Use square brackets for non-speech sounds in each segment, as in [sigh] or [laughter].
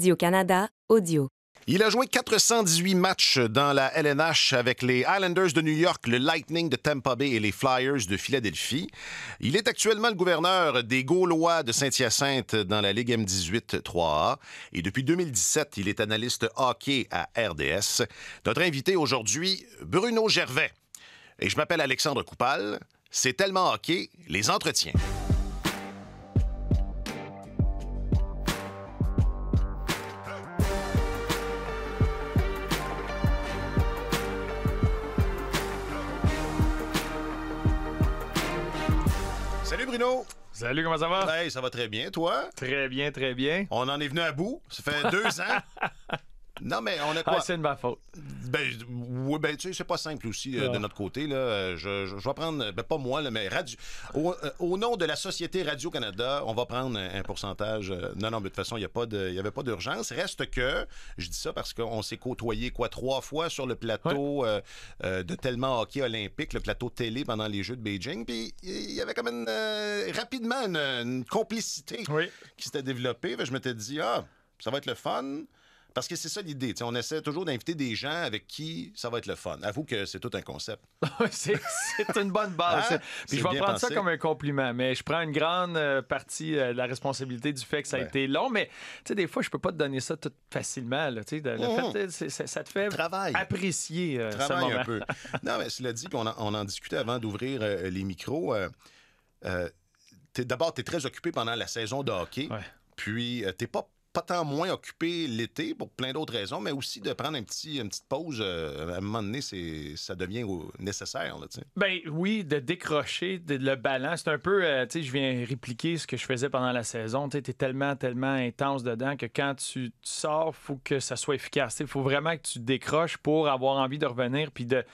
Audio canada audio. Il a joué 418 matchs dans la LNH avec les Islanders de New York, le Lightning de Tampa Bay et les Flyers de Philadelphie. Il est actuellement le gouverneur des Gaulois de Saint-Hyacinthe dans la Ligue M18 3A et depuis 2017, il est analyste hockey à RDS. Notre invité aujourd'hui, Bruno Gervais. Et je m'appelle Alexandre Coupal. C'est tellement hockey, les entretiens. Salut, comment ça va? Hey, ça va très bien, toi? Très bien, très bien. On en est venu à bout. Ça fait deux ans. [laughs] Non, mais on a ah, quoi? Ah, c'est de ma faute. Ben, oui, ben, tu sais, c'est pas simple aussi euh, de ah. notre côté. Je, je, vais prendre, ben, pas moi, là, mais euh, au, nom de la Société Radio-Canada, on va prendre un, pourcentage. Euh, non, non, mais de toute façon, il n'y avait pas d'urgence. Reste que, je dis ça parce qu'on s'est côtoyé, quoi, trois fois sur le plateau de tellement hockey olympique, le plateau télé pendant les Jeux de Beijing. Puis il y avait quand même rapidement une, complicité qui s'était développée. Ben, je m'étais dit, ah, ça va être le fun. Parce que c'est ça l'idée. On essaie toujours d'inviter des gens avec qui ça va être le fun. Avoue que c'est tout un concept. [laughs] c'est une bonne base. Ah, je vais prendre ça comme un compliment, mais je prends une grande euh, partie euh, de la responsabilité du fait que ça a été long. Mais des fois, je peux pas te donner ça tout facilement. le mm-hmm. fait, ça te fait apprécier euh, Travail un peu. [laughs] non, mais cela dit, qu'on on en discutait avant d'ouvrir les micros. D'abord, tu es très occupé pendant la saison de hockey. Puis, Puis, t'es pas pas tant moins occupé l'été pour plein d'autres raisons, mais aussi de prendre un petit, une petite pause. Euh, à un moment donné, ça devient nécessaire. ben oui, de décrocher de, le balancer. C'est un peu, euh, je viens répliquer ce que je faisais pendant la saison. Tu es tellement, tellement intense dedans que quand tu, sors, sors, faut que ça soit efficace. Il faut vraiment que tu décroches pour avoir envie de revenir puis de,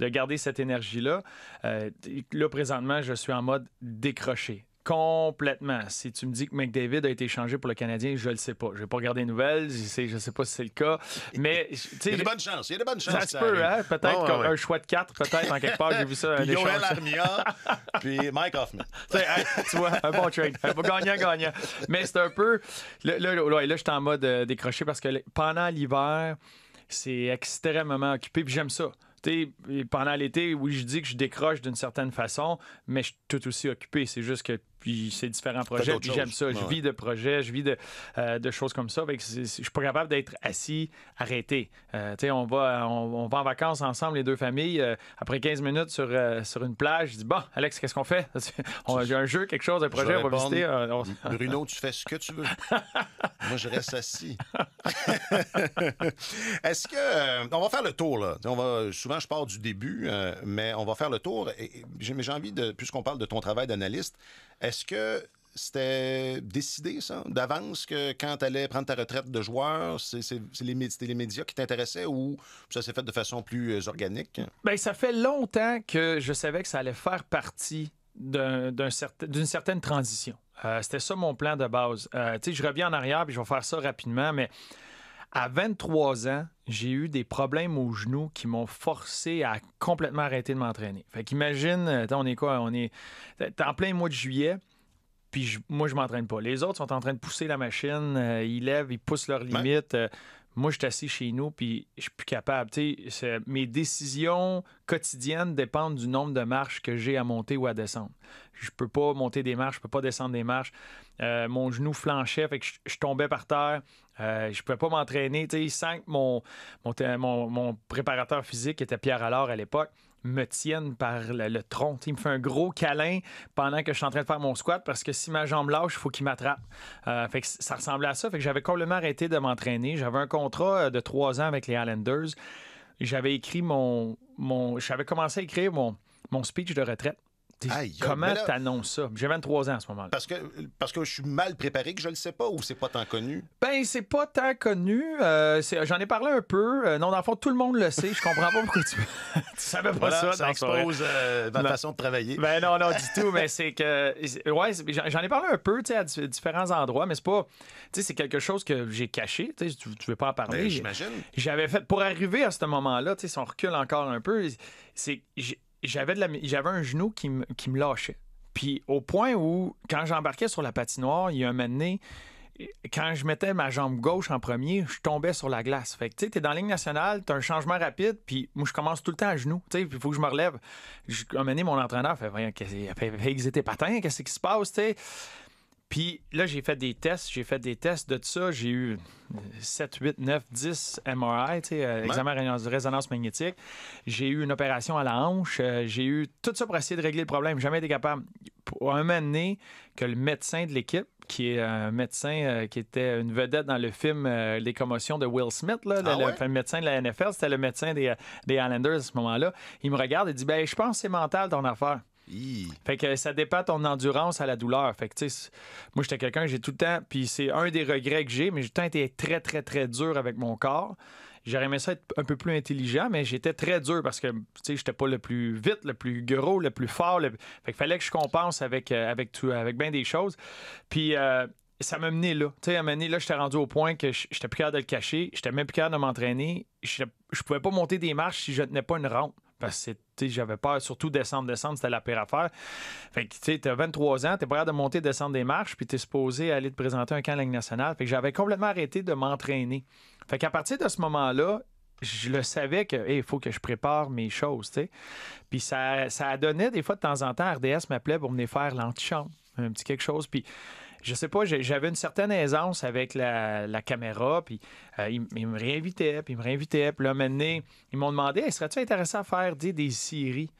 garder cette énergie-là. Euh, là, présentement, je suis en mode décrocher ». Complètement. Si tu me dis que McDavid a été changé pour le Canadien, je le sais pas. Je vais pas regarder les nouvelles. Je sais, je sais pas si c'est le cas. Mais, [laughs] il y a des bonnes chances. Il y a des bonnes chances. Ça peut, hein? Peut-être un choix de quatre, peut-être, en quelque part. J'ai vu ça. puis Yoel Armia, [laughs] puis Mike Hoffman. tu vois, un bon trade. Un bon gagnant, gagnant. Mais c'est un peu. Là, là, là, je suis en mode euh, décrocher parce que pendant l'hiver, c'est extrêmement occupé. Puis j'aime ça. sais, pendant l'été, oui, je dis que je décroche d'une certaine façon, mais je suis tout aussi occupé. C'est juste que puis c'est différents projets, j'aime ça. Je vis de projets, je vis de, euh, choses comme ça. je suis pas capable d'être assis, arrêté. Euh, on, va, on, va en vacances ensemble, les deux familles. Euh, après 15 minutes sur, sur une plage, je dis Bon, Alex, qu'est-ce qu'on fait J'ai [laughs] un jeu, quelque chose, un projet, on va visiter. Bruno, tu fais ce que tu veux. [laughs] Moi, je reste assis. [laughs] Est-ce que. on va faire le tour, là. On va, souvent, je pars du début, mais on va faire le tour. Et, j'ai envie de. Puisqu'on parle de ton travail d'analyste, est-ce que c'était décidé, ça, d'avance, que quand tu allais prendre ta retraite de joueur, c'est les, médias qui t'intéressaient ou ça s'est fait de façon plus euh, organique? Bien, ça fait longtemps que je savais que ça allait faire partie d'une certaine transition. Euh, c'était ça mon plan de base. Euh, je reviens en arrière puis je vais faire ça rapidement, mais à 23 ans, j'ai eu des problèmes aux genoux qui m'ont forcé à complètement arrêter de m'entraîner. Fait qu'imagine, euh, on est quoi? On est en plein mois de juillet puis moi, je m'entraîne pas. Les autres sont en train de pousser la machine, euh, ils lèvent, ils poussent leurs ben, limites. Euh, moi, je suis assis chez nous, puis je suis plus capable. Mes décisions quotidiennes dépendent du nombre de marches que j'ai à monter ou à descendre. Je peux pas monter des marches, je peux pas descendre des marches. Euh, mon genou flanchait, fait je, tombais par terre. Je euh, je pouvais pas m'entraîner, sans mon, mon, mon, mon préparateur physique était Pierre Allard à l'époque me tiennent par le, tronc. il me fait un gros câlin pendant que je suis en train de faire mon squat parce que si ma jambe lâche, il faut qu'il m'attrape. Euh, fait ça ressemblait à ça. que j'avais complètement arrêté de m'entraîner. J'avais un contrat euh, de trois ans avec les Highlanders. J'avais écrit mon, mon j'avais commencé à écrire mon, mon speech de retraite comment tu annonces ça? J'ai 23 ans à ce moment-là. Parce que, parce que je suis mal préparé que je le sais pas ou c'est pas tant connu? Ben, c'est pas tant connu. Euh, j'en ai parlé un peu. Euh, non, dans le fond, tout le monde le sait. Je comprends pas pourquoi tu, [laughs] tu savais pas ça. Ça expose euh, façon de travailler. Ben non, non, du [laughs] tout. Mais c'est que... Ouais, j'en ai parlé un peu, tu sais, à différents endroits, mais c'est pas... Tu sais, c'est quelque chose que j'ai caché. Tu ne veux pas en parler. Ben, j'imagine. J'avais fait... Pour arriver à ce moment-là, tu sais, si on recule encore un peu, c'est j'avais un genou qui, me lâchait. Puis au point où, quand j'embarquais sur la patinoire, il y a un moment donné, quand je mettais ma jambe gauche en premier, je tombais sur la glace. Fait que, tu sais, t'es dans la ligne nationale, t'as un changement rapide, puis moi, je commence tout le temps à genoux. Tu sais, puis il faut que je me relève. un moment mon entraîneur fait, voyons, qu'est-ce patin, qu'est-ce qui se passe, tu sais. Puis là, j'ai fait des tests, j'ai fait des tests de ça. J'ai eu 7, 8, 9, 10 MRI, examen de résonance magnétique. J'ai eu une opération à la hanche. Euh, j'ai eu tout ça pour essayer de régler le problème. Jamais été capable. Pour un moment donné, que le médecin de l'équipe, qui est un médecin euh, qui était une vedette dans le film euh, Les commotions de Will Smith, le, ah médecin de la NFL, c'était le médecin des, des Islanders à ce moment-là. Il me regarde et dit ben, Je pense que c'est mental ton affaire. Fait que ça dépend ton endurance à la douleur. Fait que, moi, j'étais quelqu'un, que j'ai tout le temps, puis c'est un des regrets que j'ai, mais j'ai tout le temps été très, très, très dur avec mon corps. J'aurais aimé ça être un peu plus intelligent, mais j'étais très dur parce que je n'étais pas le plus vite, le plus gros, le plus fort. Fait que fallait que je compense avec, euh, avec, avec bien des choses. Puis euh, ça m'a mené là. Tu sais, à donné, là, j'étais rendu au point que j'étais plus capable de le cacher, j'étais même plus capable de m'entraîner, je pouvais pas monter des marches si je tenais pas une rampe. Parce que j'avais peur, surtout descendre, descendre, c'était la pire affaire. Fait que tu as 23 ans, tu es prêt de monter, descendre des marches, puis tu es supposé aller te présenter un camp de Ligue nationale. Fait que j'avais complètement arrêté de m'entraîner. Fait qu'à partir de ce moment-là, je le savais que il faut que je prépare mes choses, tu sais. Puis ça, ça donnait des fois de temps en temps, RDS m'appelait pour venir faire l'antichambre, un petit quelque chose. Puis je sais pas, j'avais une certaine aisance avec la, caméra, puis euh, ils, me réinvitaient, puis ils me réinvitaient. Puis là, maintenant, ils m'ont demandé hey, serais-tu intéressé à faire des, des séries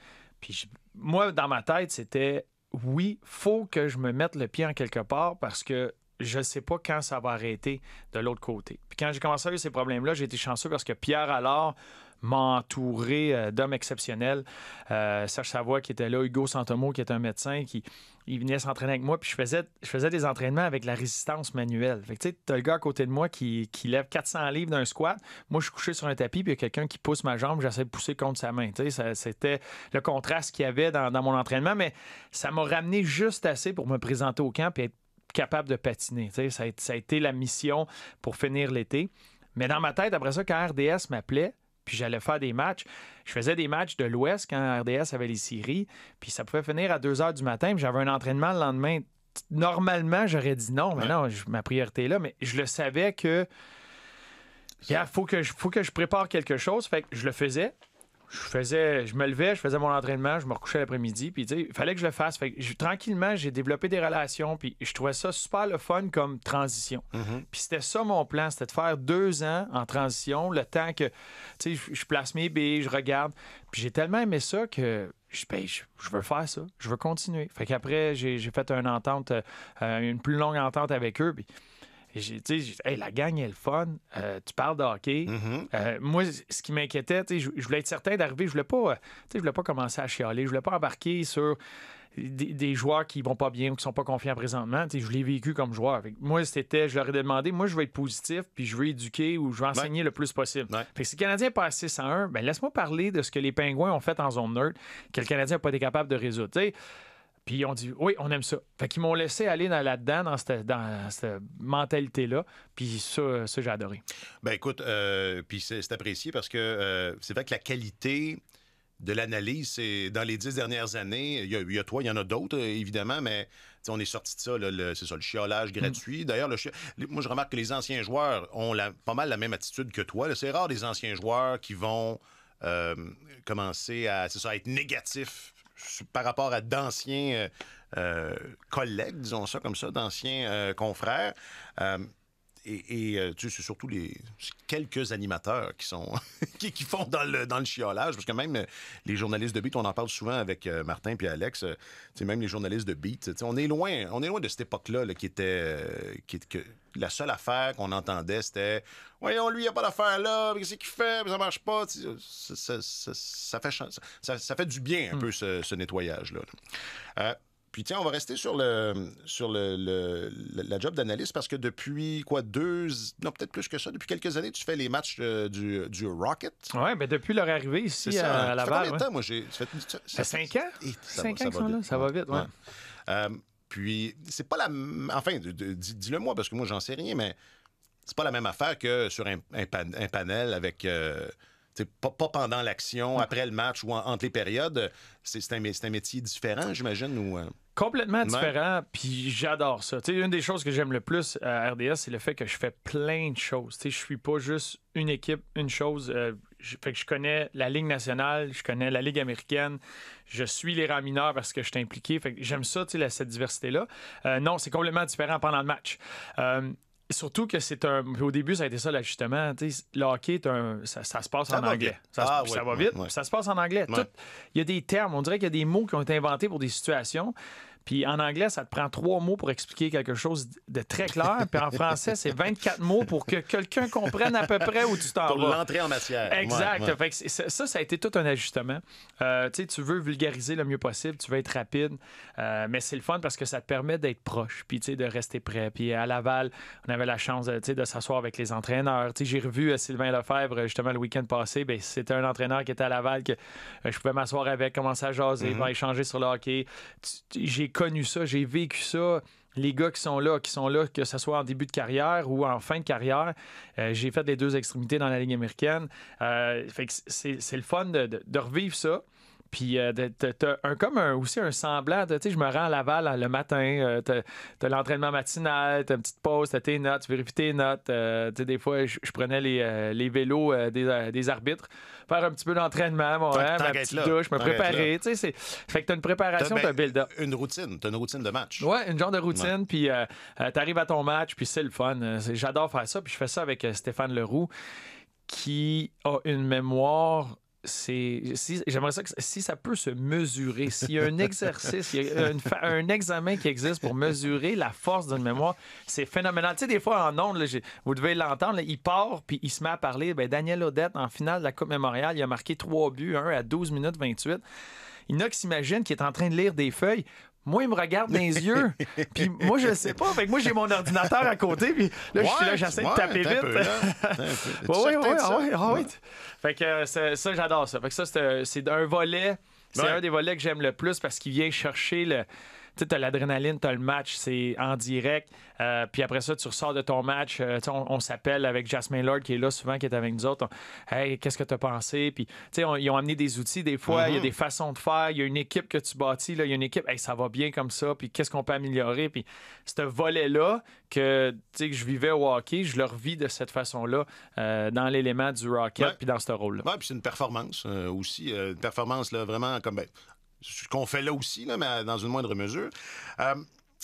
Puis moi, dans ma tête, c'était oui, faut que je me mette le pied en quelque part parce que je ne sais pas quand ça va arrêter de l'autre côté. Puis quand j'ai commencé à avoir ces problèmes-là, j'ai été chanceux parce que Pierre alors m'a entouré euh, d'hommes exceptionnels. Euh, Serge Savoie qui était là, Hugo Santomo qui est un médecin, qui il venait s'entraîner avec moi, puis je faisais, je faisais des entraînements avec la résistance manuelle. Fait que tu sais, t'as le gars à côté de moi qui, lève 400 livres d'un squat. Moi, je suis couché sur un tapis, puis il y a quelqu'un qui pousse ma jambe, j'essaie de pousser contre sa main. Tu sais, c'était le contraste qu'il y avait dans, dans mon entraînement, mais ça m'a ramené juste assez pour me présenter au camp et être capable de patiner. Ça a, été la mission pour finir l'été. Mais dans ma tête, après ça, quand RDS m'appelait, puis j'allais faire des matchs. Je faisais des matchs de l'Ouest quand RDS avait les séries, puis ça pouvait finir à 2 h du matin, puis j'avais un entraînement le lendemain. Normalement, j'aurais dit non, mais non, ma priorité est là, mais je le savais que il faut que je faut que je prépare quelque chose, fait que je le faisais je faisais, je me levais, je faisais mon entraînement, je me recouchais l'après-midi, puis tu sais, il fallait que je le fasse. Fait tranquillement, j'ai développé des relations, puis je trouvais ça super le fun comme transition. Mhm. Puis c'était ça mon plan, c'était de faire deux ans en transition, le temps que, tu sais, je, place mes billes, je regarde. Puis j'ai tellement aimé ça que je, ben, je, veux faire ça, je veux continuer. Fait qu'après, j'ai fait une entente, euh, une plus longue entente avec eux, puis hey, la gang est le fun. Euh, tu parles de hockey. Mm-hmm. Euh, moi, ce qui m'inquiétait, je, voulais être certain d'arriver. Je voulais pas, euh, voulais pas commencer à chialer. Je voulais pas embarquer sur des, joueurs qui vont pas bien ou qui sont pas confiants présentement. je l'ai vécu comme joueur. moi, c'était, je leur ai demandé, moi, je veux être positif, puis je veux éduquer ou je veux enseigner le plus possible. si le Canadien passe 6 à 1, ben laisse-moi parler de ce que les Pingouins ont fait en zone neutre, que le Canadien n'a pas été capable de résoudre. Puis ils ont dit Oui, on aime ça. Fait qu'ils m'ont laissé aller là-dedans, dans cette, mentalité-là. Puis ça, ça j'ai adoré. Ben écoute, euh, puis c'est apprécié parce que euh, c'est vrai que la qualité de l'analyse, c'est dans les dix dernières années, il y, a toi, il y en a d'autres, euh, évidemment, mais on est sorti de ça, c'est ça, le chiolage mm. gratuit. D'ailleurs, moi, je remarque que les anciens joueurs ont pas mal la même attitude que toi. C'est rare des anciens joueurs qui vont commencer à, ça, à être négatifs par rapport à d'anciens euh, euh, collègues, disons ça comme ça, d'anciens euh, confrères et, euh, tu sais, c'est surtout les quelques animateurs qui sont [laughs] qui, font dans le dans le chiolage parce que même euh, les journalistes de beat on en parle souvent avec euh, Martin puis Alex tu sais, même les journalistes de beat tu sais, on est loin on est loin de cette époque là, qui était qui que la seule affaire qu'on entendait c'était voyons lui il a pas d'affaire là qu'est-ce qu'il fait ça marche pas ça, fait ça, ça, fait du bien un hmm. peu ce, nettoyage là, puis tiens, on va rester sur le sur le, la job d'analyste parce que depuis quoi deux non peut-être plus que ça depuis quelques années tu fais les matchs euh, du, du, Rocket. Ouais, mais ben, depuis leur arrivée ici à, la Laval. Ça fait combien de temps moi ça fait, cinq ans. cinq ans ça va là, ça va vite. Ouais. Euh, puis c'est pas la enfin dis-le moi parce que moi j'en sais rien mais c'est pas la même affaire que sur un, un, panel avec euh, pas, pendant l'action, après le match ou entre les périodes. C'est un, un, métier différent, j'imagine. Euh? Complètement différent, puis j'adore ça. une des choses que j'aime le plus à RDS, c'est le fait que je fais plein de choses. Je suis pas juste une équipe, une chose. Euh, fait que je connais la Ligue nationale, je connais la Ligue américaine, je suis les rangs mineurs parce que je suis impliqué. Fait que j'aime ça, cette diversité-là. Euh, non, c'est complètement différent pendant le match. Surtout que c'est un. Au début, ça a été ça l'ajustement. Le hockey, est un... ça, se passe en anglais. Ça, ah ça, va vite, ça se passe en anglais. Il y a des termes, on dirait qu'il y a des mots qui ont été inventés pour des situations. Puis en anglais, ça te prend trois mots pour expliquer quelque chose de très clair. Puis en français, c'est 24 mots pour que quelqu'un comprenne à peu près où tu t'en vas. Pour l'entrée en matière. Exact. ça, ça a été tout un ajustement. Euh, tu veux vulgariser le mieux possible, tu veux être rapide, euh, mais c'est le fun parce que ça te permet d'être proche, puis de rester prêt. Puis à Laval, on avait la chance euh, de, s'asseoir avec les entraîneurs. J'ai revu euh, Sylvain Lefebvre justement le week-end passé. Ben, C'était un entraîneur qui était à Laval que je pouvais m'asseoir avec, commencer à jaser, mm-hmm. échanger sur le hockey. J'ai connu ça, j'ai vécu ça. Les gars qui sont là, qui sont là, que ce soit en début de carrière ou en fin de carrière, euh, j'ai fait les deux extrémités dans la Ligue américaine. Euh, c'est, le fun de revivre ça. Puis euh, t'as un, comme aussi un semblant tu sais, je me rends à Laval hein, le matin, euh, t'as l'entraînement matinal, t'as une petite pause, t'as tes notes, tu vérifies tes notes. Euh, tu sais, des fois, je prenais les, vélos des, arbitres, faire un petit peu d'entraînement, mon hein, petit ma douche, me préparer. Tu sais, fait que t'as une préparation, t'as un ben, build-up. Une routine, t'as une routine de match. Ouais, une genre de routine, puis t'arrives à ton match, puis c'est le fun. J'adore faire ça, puis je fais ça avec Stéphane Leroux, qui a une mémoire c'est si, j'aimerais ça que si ça peut se mesurer, s'il y a un exercice, un examen qui existe pour mesurer la force d'une mémoire, c'est phénoménal. Tu sais, des fois en ondes, vous devez l'entendre, il part puis il se met à parler. Ben, Daniel Odette, en finale de la Coupe Mémoriale, il a marqué trois buts, un à 12 minutes 28. Il y en a qui qu'il est en train de lire des feuilles. Moi, il me regarde dans les yeux. [laughs] Puis moi, je sais pas. Fait que moi, j'ai mon ordinateur à côté. Puis là, je suis là, j'essaie de taper vite. Oui, oui, oui. Fait que euh, ça, j'adore ça. Fait que ça, c'est un volet. C'est un des volets que j'aime le plus parce qu'il vient chercher le tu as l'adrénaline, tu as le match, c'est en direct. Euh, puis après ça, tu ressors de ton match. Euh, on, s'appelle avec Jasmine Lord qui est là souvent, qui est avec nous autres. hey, qu'est-ce que tu as pensé? Puis sais, ils ont amené des outils des fois. Il y a mhm. des façons de faire. Il y a une équipe que tu bâtis. Il y a une équipe, hey, ça va bien comme ça. Puis qu'est-ce qu'on peut améliorer? Puis ce volet-là que, que je vivais au hockey, je le revis de cette façon-là euh, dans l'élément du Rocket puis dans ce rôle-là. Oui, puis c'est une performance aussi. une performance là, vraiment comme ben, ce qu'on fait là aussi, là, mais dans une moindre mesure. Euh,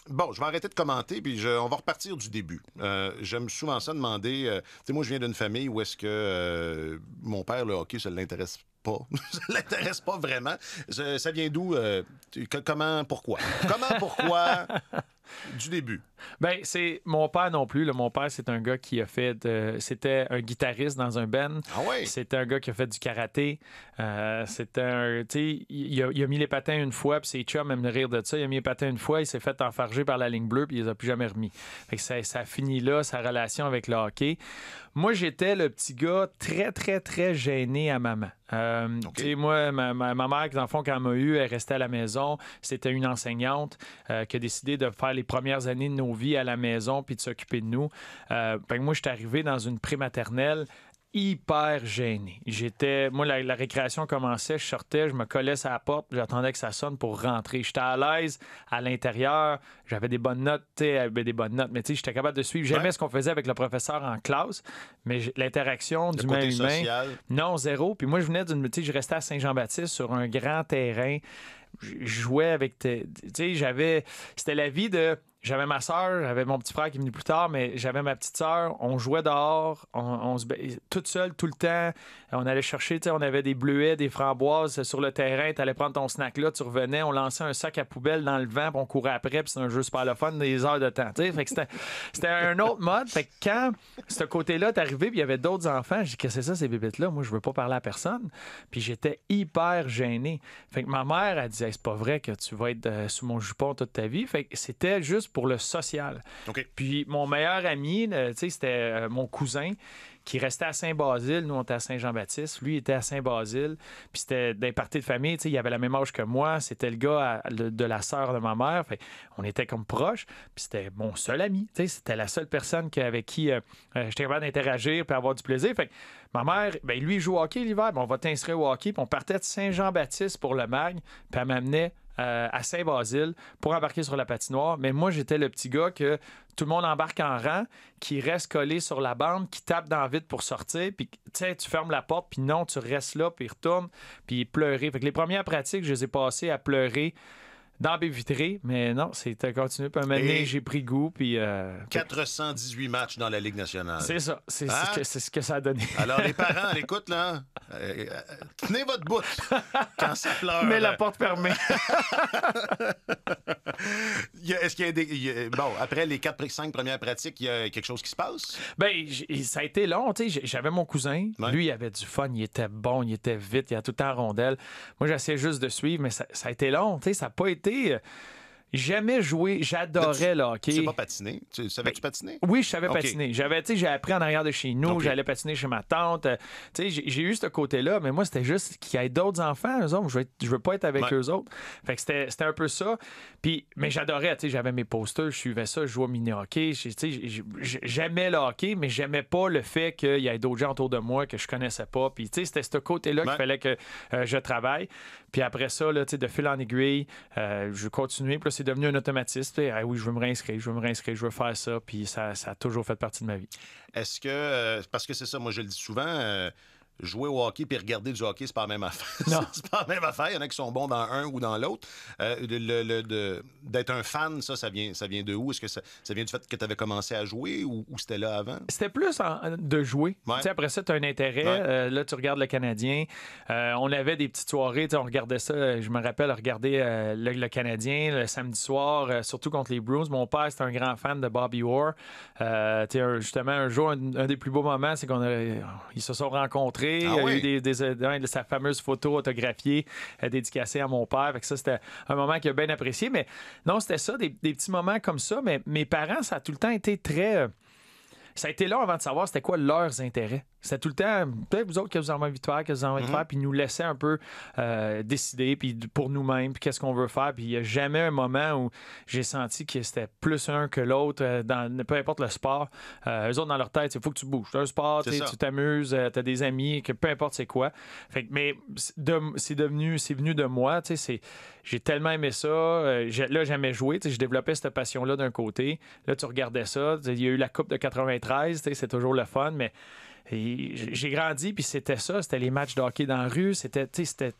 bon, je vais arrêter de commenter, puis on va repartir du début. Euh, j'aime souvent ça demander. Euh, tu sais, moi, je viens d'une famille où est-ce que mon père, le hockey, ça l'intéresse pas. [laughs] ça l'intéresse pas vraiment. ça vient d'où? comment, pourquoi? Comment, pourquoi? [laughs] du début. Ben, c'est mon père non plus. Mon père, c'est un gars qui a fait. C'était un guitariste dans un band. C'était ah un gars qui a fait du karaté. Euh, c'était un. Tu il, a... il a mis les patins une fois, puis ses chums aiment rire de ça. Il a mis les patins une fois, il s'est fait enfarger par la ligne bleue, puis il les a plus jamais remis. ça, finit là, sa relation avec le hockey. Moi, j'étais le petit gars très, très, très gêné à maman. Euh, moi, ma, ma, mère, dans le fond, quand elle m'a eu, elle restait à la maison. C'était une enseignante euh, qui a décidé de faire les premières années de nos vie à la maison puis de s'occuper de nous. Euh, moi, je suis arrivé dans une prématernelle hyper gênée. J'étais, moi, la, récréation commençait, je sortais, je me collais à la porte, j'attendais que ça sonne pour rentrer. J'étais à l'aise à l'intérieur, j'avais des bonnes notes, j'avais des bonnes notes, mais tu sais, j'étais capable de suivre. J'aimais ce qu'on faisait avec le professeur en classe, mais l'interaction du côté humain, non zéro. Puis moi, je venais d'une, tu je restais à Saint-Jean-Baptiste sur un grand terrain, je jouais avec, tu sais, j'avais, c'était la vie de j'avais ma soeur, j'avais mon petit frère qui est venu plus tard, mais j'avais ma petite soeur. On jouait dehors, on, se toute seule, tout le temps. On allait chercher, on avait des bleuets, des framboises sur le terrain. Tu allais prendre ton snack là, tu revenais, on lançait un sac à poubelle dans le vent, puis on courait après, puis c'était un jeu super des heures de temps. c'était, un autre mode. Fait quand ce côté-là tu arrivé, puis il y avait d'autres enfants, j'ai dit que c'est ça, ces bébêtes là Moi, je veux pas parler à personne. Puis j'étais hyper gêné. Fait que ma mère, elle disait C'est pas vrai que tu vas être euh, sous mon jupon toute ta vie. Fait que c'était juste pour le social. Puis mon meilleur ami, euh, c'était euh, mon cousin qui restait à Saint-Basile. Nous, on était à Saint-Jean-Baptiste. Lui, était à Saint-Basile. Puis c'était des parties de famille. Il avait la même âge que moi. C'était le gars de la sœur de ma mère. on était comme proches. Puis c'était mon seul ami. C'était la seule personne avec qui euh, j'étais capable d'interagir puis avoir du plaisir. Fait, ma mère, ben, lui, joue au hockey l'hiver. Ben, on va t'inscrire au hockey. on partait de Saint-Jean-Baptiste pour le mag. Puis elle m'amenait euh, à Saint-Basile pour embarquer sur la patinoire. Mais moi, j'étais le petit gars que tout le monde embarque en rang, qui reste collé sur la bande, qui tape dans vite vide pour sortir. Puis, tu tu fermes la porte, puis non, tu restes là, puis retourne, puis pleurer. Fait que les premières pratiques, je les ai passées à pleurer dans vitré, mais non, c'était continué. Puis un moment donné, j'ai pris goût. Puis, 418 euh, matchs dans la Ligue nationale. C'est ça. C'est hein? ce, que ça a donné. [laughs] Alors, les [laughs] parents, écoute, là, euh, euh, tenez votre bout [laughs] quand ça pleure. Mais la porte fermée. Est-ce qu'il y a des. bon, après les 4-5 premières pratiques, il y a quelque chose qui se passe? Ben, ça a été long. J'avais mon cousin. Lui, il avait du fun. Il était bon. Il était vite. Il a tout le temps rondelle. Moi, j'essayais juste de suivre, mais ça, a été long. Ça n'a pas été été euh, jamais joué. J'adorais le hockey. Tu sais pas patiner? Tu savais-tu ben, patinais? Oui, je savais patiner. J'avais, tu sais, j'ai appris en arrière de chez nous. J'allais patiner chez ma tante. Euh, tu sais, j'ai eu ce côté-là, mais moi, c'était juste qu'il y ait d'autres enfants. je veux, veux pas être avec eux autres. Fait que c'était un peu ça. Puis, mais j'adorais, tu sais, j'avais mes posters, je suivais ça, je jouais au mini-hockey. j'aimais le hockey, mais j'aimais pas le fait qu'il y ait d'autres gens autour de moi que je connaissais pas. Puis, tu sais, c'était ce côté-là qu'il fallait que euh, je travaille. Puis après ça, là, de fil en aiguille, euh, je je continuer. Puis là, c'est devenu un automatisme. Ah oui, je veux me réinscrire, je veux me réinscrire, je veux faire ça. Puis ça, ça a toujours fait partie de ma vie. Est-ce que, euh, parce que c'est ça, moi je le dis souvent, euh, jouer au hockey puis regarder du hockey, c'est pas la même affaire. [laughs] Non. c'est pas la même affaire. Il y en a qui sont bons dans un ou dans l'autre. Euh, le, d'être un fan, ça, ça vient, ça vient de où? Est-ce que ça, vient du fait que tu avais commencé à jouer ou, c'était là avant? C'était plus de jouer. Après ça, tu as un intérêt. Euh, là, tu regardes le Canadien. Euh, on avait des petites soirées. On regardait ça. Je me rappelle regarder le, Canadien le samedi soir, surtout contre les Bruins. Mon père, c'était un grand fan de Bobby Orr. justement, un jour, un, des plus beaux moments, c'est qu'on ils se sont rencontrés ah il y a eu des, euh, de sa fameuse photo autographiée euh, dédicacée à mon père. Fait que ça, c'était un moment qu'il a bien apprécié. Mais non, c'était ça, des, petits moments comme ça. Mais mes parents, ça a tout le temps été très. Euh, ça a été là avant de savoir c'était quoi leurs intérêts. C'était tout le temps, peut-être vous autres, que vous avez envie de faire, que vous avez envie mhm. de faire, puis nous laisser un peu euh, décider, puis pour nous-mêmes, puis qu'est-ce qu'on veut faire. Puis il n'y a jamais un moment où j'ai senti que c'était plus un que l'autre, euh, dans peu importe le sport. Euh, eux autres, dans leur tête, il faut que tu bouges. un sport, tu t'amuses, euh, tu as des amis, que peu importe c'est quoi. mais c'est devenu, venu de moi, tu j'ai tellement aimé ça. là, j'aimais jouer, tu je développais cette passion-là d'un côté. Là, tu regardais ça, il y a eu la Coupe de 93, c'est toujours le fun, mais j'ai grandi, puis c'était ça. C'était les matchs de hockey dans la rue. C'était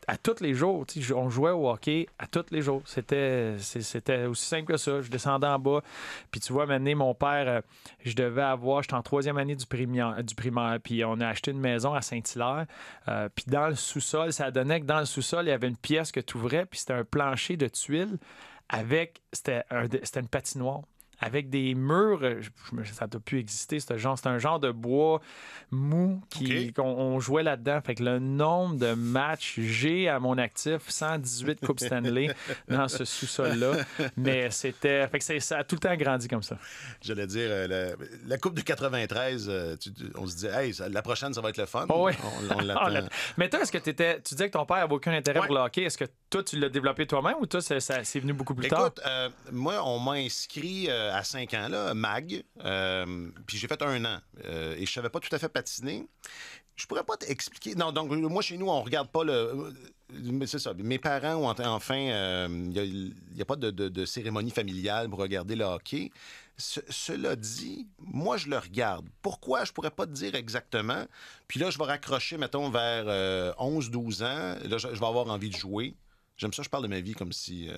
à tous les jours. On jouait au hockey à tous les jours. C'était aussi simple que ça. Je descendais en bas. Puis tu vois, maintenant, mon père, euh, je devais avoir, j'étais en troisième année du primaire, Puis on a acheté une maison à Saint-Hilaire. Euh, puis dans le sous-sol, ça donnait que dans le sous-sol, il y avait une pièce que tu ouvrais, puis c'était un plancher de tuiles avec, c'était un, une patinoire avec des murs. Euh, ça n'a plus exister, ce genre. C'est un genre de bois mou qu'on jouait là-dedans. Fait que le nombre de matchs, j'ai à mon actif 118 Coupes Stanley [laughs] dans ce sous-sol-là. Mais c'était. Fait que ça a tout le temps grandi comme ça. J'allais dire, euh, la, Coupe de 93, euh, on se dit, hey, la prochaine, ça va être le fun. Oh, [laughs] mais toi, est-ce que étais, tu disais que ton père n'avait aucun intérêt pour le hockey? Est-ce que toi, tu l'as développé toi-même ou toi, c'est venu beaucoup plus tard? Écoute, moi, on m'a inscrit. Euh, à 5 ans, là, mag. Euh, puis j'ai fait un an. Euh, et je savais pas tout à fait patiner. Je pourrais pas t'expliquer. Non, donc moi, chez nous, on regarde pas le. c'est ça. Mes parents ont enfin. Il n'y a, pas de, cérémonie familiale pour regarder le hockey. cela dit, moi, je le regarde. Pourquoi? Je pourrais pas te dire exactement. Puis là, je vais raccrocher, mettons, vers 11-12 ans. Là, je, vais avoir envie de jouer. J'aime ça, je parle de ma vie comme si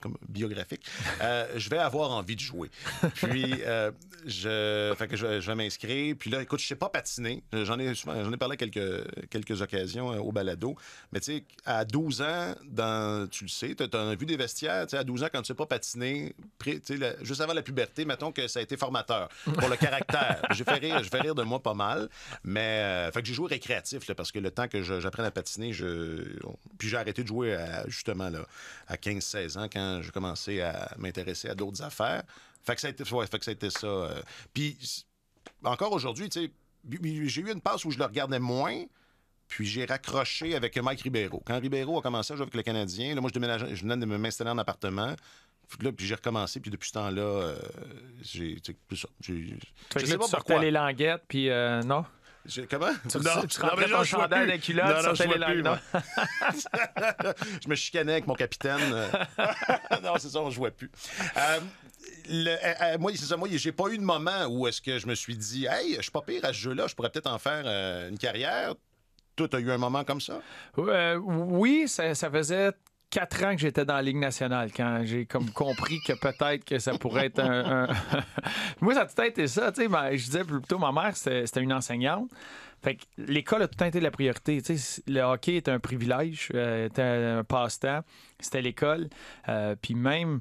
comme, biographique, euh, je vais avoir envie de jouer. Puis, euh, je, fait que je, vais m'inscrire. Puis là, écoute, je sais pas patiner. J'en ai, j'en ai parlé quelques, quelques occasions euh, au balado. Mais tu sais, à 12 ans, dans, tu le sais, tu as, vu des vestiaires. À 12 ans, quand tu sais pas patiner, juste avant la puberté, mettons que ça a été formateur pour le caractère. rire, je fais rire de moi pas mal. Mais, fait que j'ai joué récréatif, parce que le temps que j'apprenne à patiner, je, puis j'ai arrêté de jouer justement là, à 15-16 ans quand j'ai commencé à m'intéresser à d'autres affaires. Fait que ça a fait que ça, ça. Euh. puis encore aujourd'hui, tu sais, j'ai eu une passe où je le regardais moins. Puis j'ai raccroché avec Mike Ribeiro. Quand Ribeiro a commencé à jouer avec le Canadien, là, moi, je, déménage, je venais de m'installer en appartement. Puis j'ai recommencé, puis depuis ce temps-là, euh, j'ai. Tu sais, J'ai, je pas les languettes, puis euh, non? comment? Tu, non, tu ton chandail la culotte, sur je, [laughs] je me chicanais avec mon capitaine. [laughs] non, c'est ça, on ne jouait plus. Euh, euh, euh, moi, c'est ça, moi, j'ai pas eu de moment où est-ce que je me suis dit, hey, je suis pas pire à ce jeu-là, je pourrais peut-être en faire une carrière. Toi, tu eu un moment comme ça? oui, ça, ça faisait quatre ans que j'étais dans la Ligue nationale quand j'ai comme compris que peut-être que ça pourrait être un. [laughs] Moi, ça a tout été ça. Tu sais, ben, je disais plutôt, ma mère, c'était une enseignante. Fait que l'école a tout été la priorité. Tu sais, le hockey était un privilège, euh, un passe-temps. C'était l'école. Euh, puis même,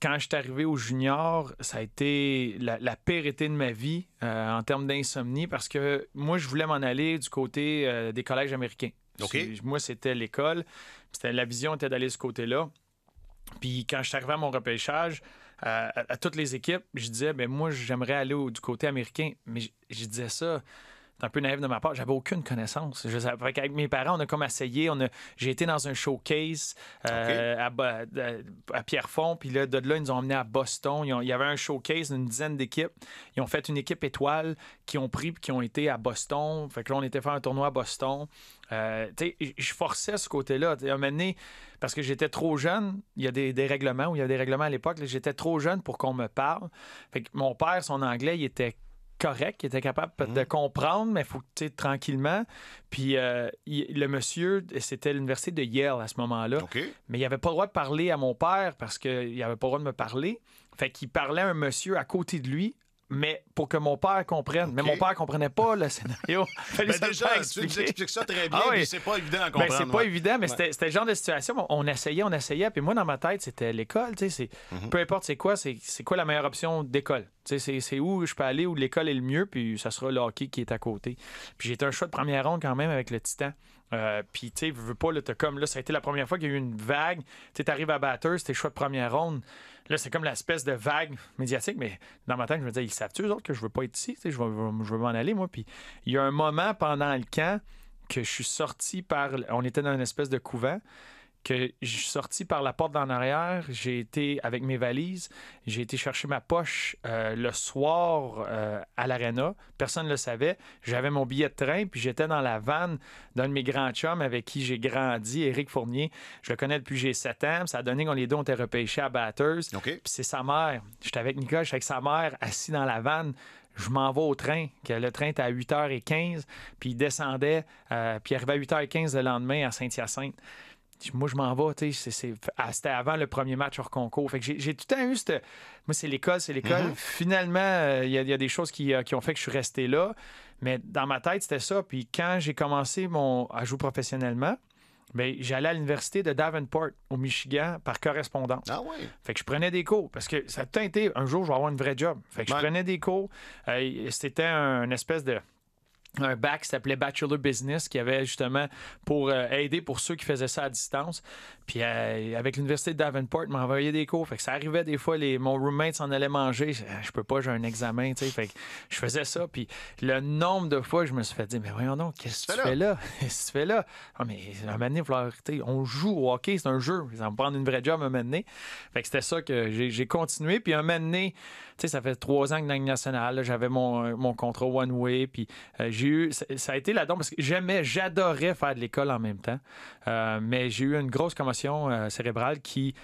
quand je suis arrivé au junior, ça a été la, la pire été de ma vie euh, en termes d'insomnie parce que moi, je voulais m'en aller du côté des collèges américains. Moi, c'était l'école. La vision était d'aller de ce côté-là. Puis quand je suis arrivé à mon repêchage, à, toutes les équipes, je disais, ben moi, j'aimerais aller du côté américain. Mais je, disais ça. C'est un peu naïf de ma part. J'avais aucune connaissance. Je, avec mes parents, on a comme essayé. j'ai été dans un showcase euh, à, à, Pierrefonds. Puis là, de là, ils nous ont emmenés à Boston. il y avait un showcase d'une dizaine d'équipes. Ils ont fait une équipe étoile qui ont pris puis qui ont été à Boston. Fait que là, on était fait un tournoi à Boston. Euh, je forçais ce côté-là. À un moment donné, parce que j'étais trop jeune, il y a des, règlements, il y a des règlements à l'époque, j'étais trop jeune pour qu'on me parle. mon père, son anglais, il était correct, il était capable de mmh. comprendre, mais il faut tranquillement. Puis euh, le monsieur, c'était l'université de Yale à ce moment-là. Mais il n'avait pas le droit de parler à mon père parce qu'il n'avait pas le droit de me parler. Fait qu'il parlait à un monsieur à côté de lui mais pour que mon père comprenne. Mais mon père comprenait pas le scénario. [laughs] Ben, déjà, tu ça très bien, ah c'est pas évident à ben, comprendre. c'est pas évident, mais c'était le genre de situation. On essayait, on essayait, puis moi, dans ma tête, c'était l'école. Mhm. Peu importe c'est quoi, c'est quoi la meilleure option d'école. C'est où je peux aller, où l'école est le mieux, puis ça sera le hockey qui est à côté. Puis j'ai été un choix de première ronde quand même avec le Titan. Euh, puis, tu sais, veux pas, là, comme là, ça a été la première fois qu'il y a eu une vague. Tu arrives à batteur, c'était choix de première ronde. Là, c'est comme l'espèce de vague médiatique, mais dans ma tête, je me disais, ils savent-tu, autres, que je veux pas être ici? Je veux, je veux m'en aller, moi. Puis il y a un moment pendant le camp que je suis sorti par. On était dans une espèce de couvent que je suis sorti par la porte d'en arrière, j'ai été avec mes valises, j'ai été chercher ma poche euh, le soir euh, à l'arena. Personne ne le savait. J'avais mon billet de train, puis j'étais dans la vanne d'un de mes grands chums avec qui j'ai grandi, Éric Fournier. Je le connais depuis j'ai 7 ans. Ça a donné qu'on les deux, on était repêchés à Batters. Puis c'est sa mère. J'étais avec Nicole, j'étais avec sa mère, assis dans la vanne je m'en vais au train, que le train était à 8h15, puis il descendait, euh, puis il arrivait à 8h15 le lendemain à Saint-Hyacinthe moi, je m'en vais. Ah, c'était avant le premier match hors concours. Fait que j'ai tout le temps eu cette. Moi, c'est l'école, c'est l'école. Mm-hmm. Finalement, euh, il y, a des choses euh, qui, ont fait que je suis resté là. Mais dans ma tête, c'était ça. Puis quand j'ai commencé à jouer professionnellement, ben, j'allais à l'université de Davenport, au Michigan, par correspondance. Ah oui? Fait que je prenais des cours. Parce que ça a tout été un jour, je vais avoir une vraie job. Fait que je prenais des cours. Euh, c'était un une espèce de un bac qui s'appelait Bachelor Business qui avait justement pour euh, aider pour ceux qui faisaient ça à distance. Puis euh, avec l'université de Davenport, m'a envoyé des cours. Fait que ça arrivait des fois, les, mon roommate s'en allait manger. Je, peux pas, j'ai un examen. Fait je faisais ça. Puis le nombre de fois, je me suis fait dire, mais voyons donc, qu'est-ce que tu fais là? [laughs] Qu'est-ce que tu fais là? Ah, mais un moment donné, on joue au hockey, c'est un jeu. Ils me prendre une vraie job à un moment Fait que c'était ça que j'ai continué. Puis un moment donné, ça fait trois ans que dans nationale, j'avais mon, mon, contrat One Way. Puis euh, j'ai eu, ça, a été la dedans parce que j'aimais, j'adorais faire de l'école en même temps. Euh, mais j'ai eu une grosse commotion euh, cérébrale qui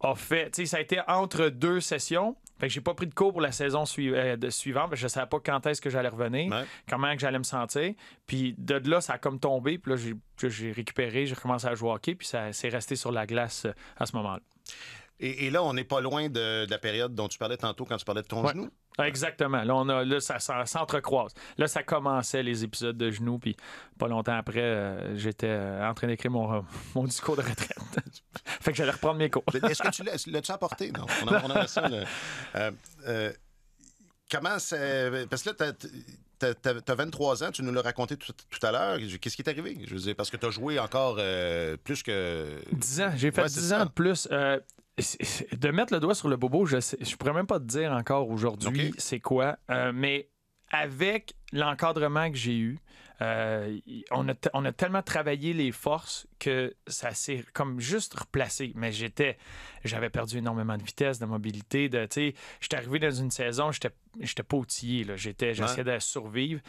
a fait. Tu sais, ça a été entre deux sessions. Fait que j'ai pas pris de cours pour la saison euh, suivante. mais je savais pas quand est-ce que j'allais revenir, comment que j'allais me sentir. Puis de là, ça a comme tombé. Puis là, j'ai récupéré, j'ai recommencé à jouer au hockey. Puis ça s'est resté sur la glace euh, à ce moment-là. Et, là, on n'est pas loin de, la période dont tu parlais tantôt quand tu parlais de ton genou. Exactement. Là, on a, là, ça, s'entrecroise. Là, ça commençait les épisodes de genoux, puis pas longtemps après, euh, j'étais euh, en train d'écrire mon, euh, discours de retraite. [laughs] fait que j'allais reprendre mes cours. Est-ce que tu l'as, tu apporté? Non, on, a, a ça. comment c'est. Parce que là, t'as. T'as, 23 ans, tu nous l'as raconté tout, à l'heure. Qu'est-ce qui est arrivé? Je veux dire, parce que tu as joué encore plus que. 10 ans. J'ai fait 10 ans de plus de mettre le doigt sur le bobo, je ne pourrais même pas te dire encore aujourd'hui c'est quoi, euh, mais avec l'encadrement que j'ai eu, euh, on, a tellement travaillé les forces que ça s'est comme juste replacé. Mais j'étais, j'avais perdu énormément de vitesse, de mobilité. De, j'étais arrivé dans une saison, j'étais, j'étais pas outillé. j'essayais de survivre.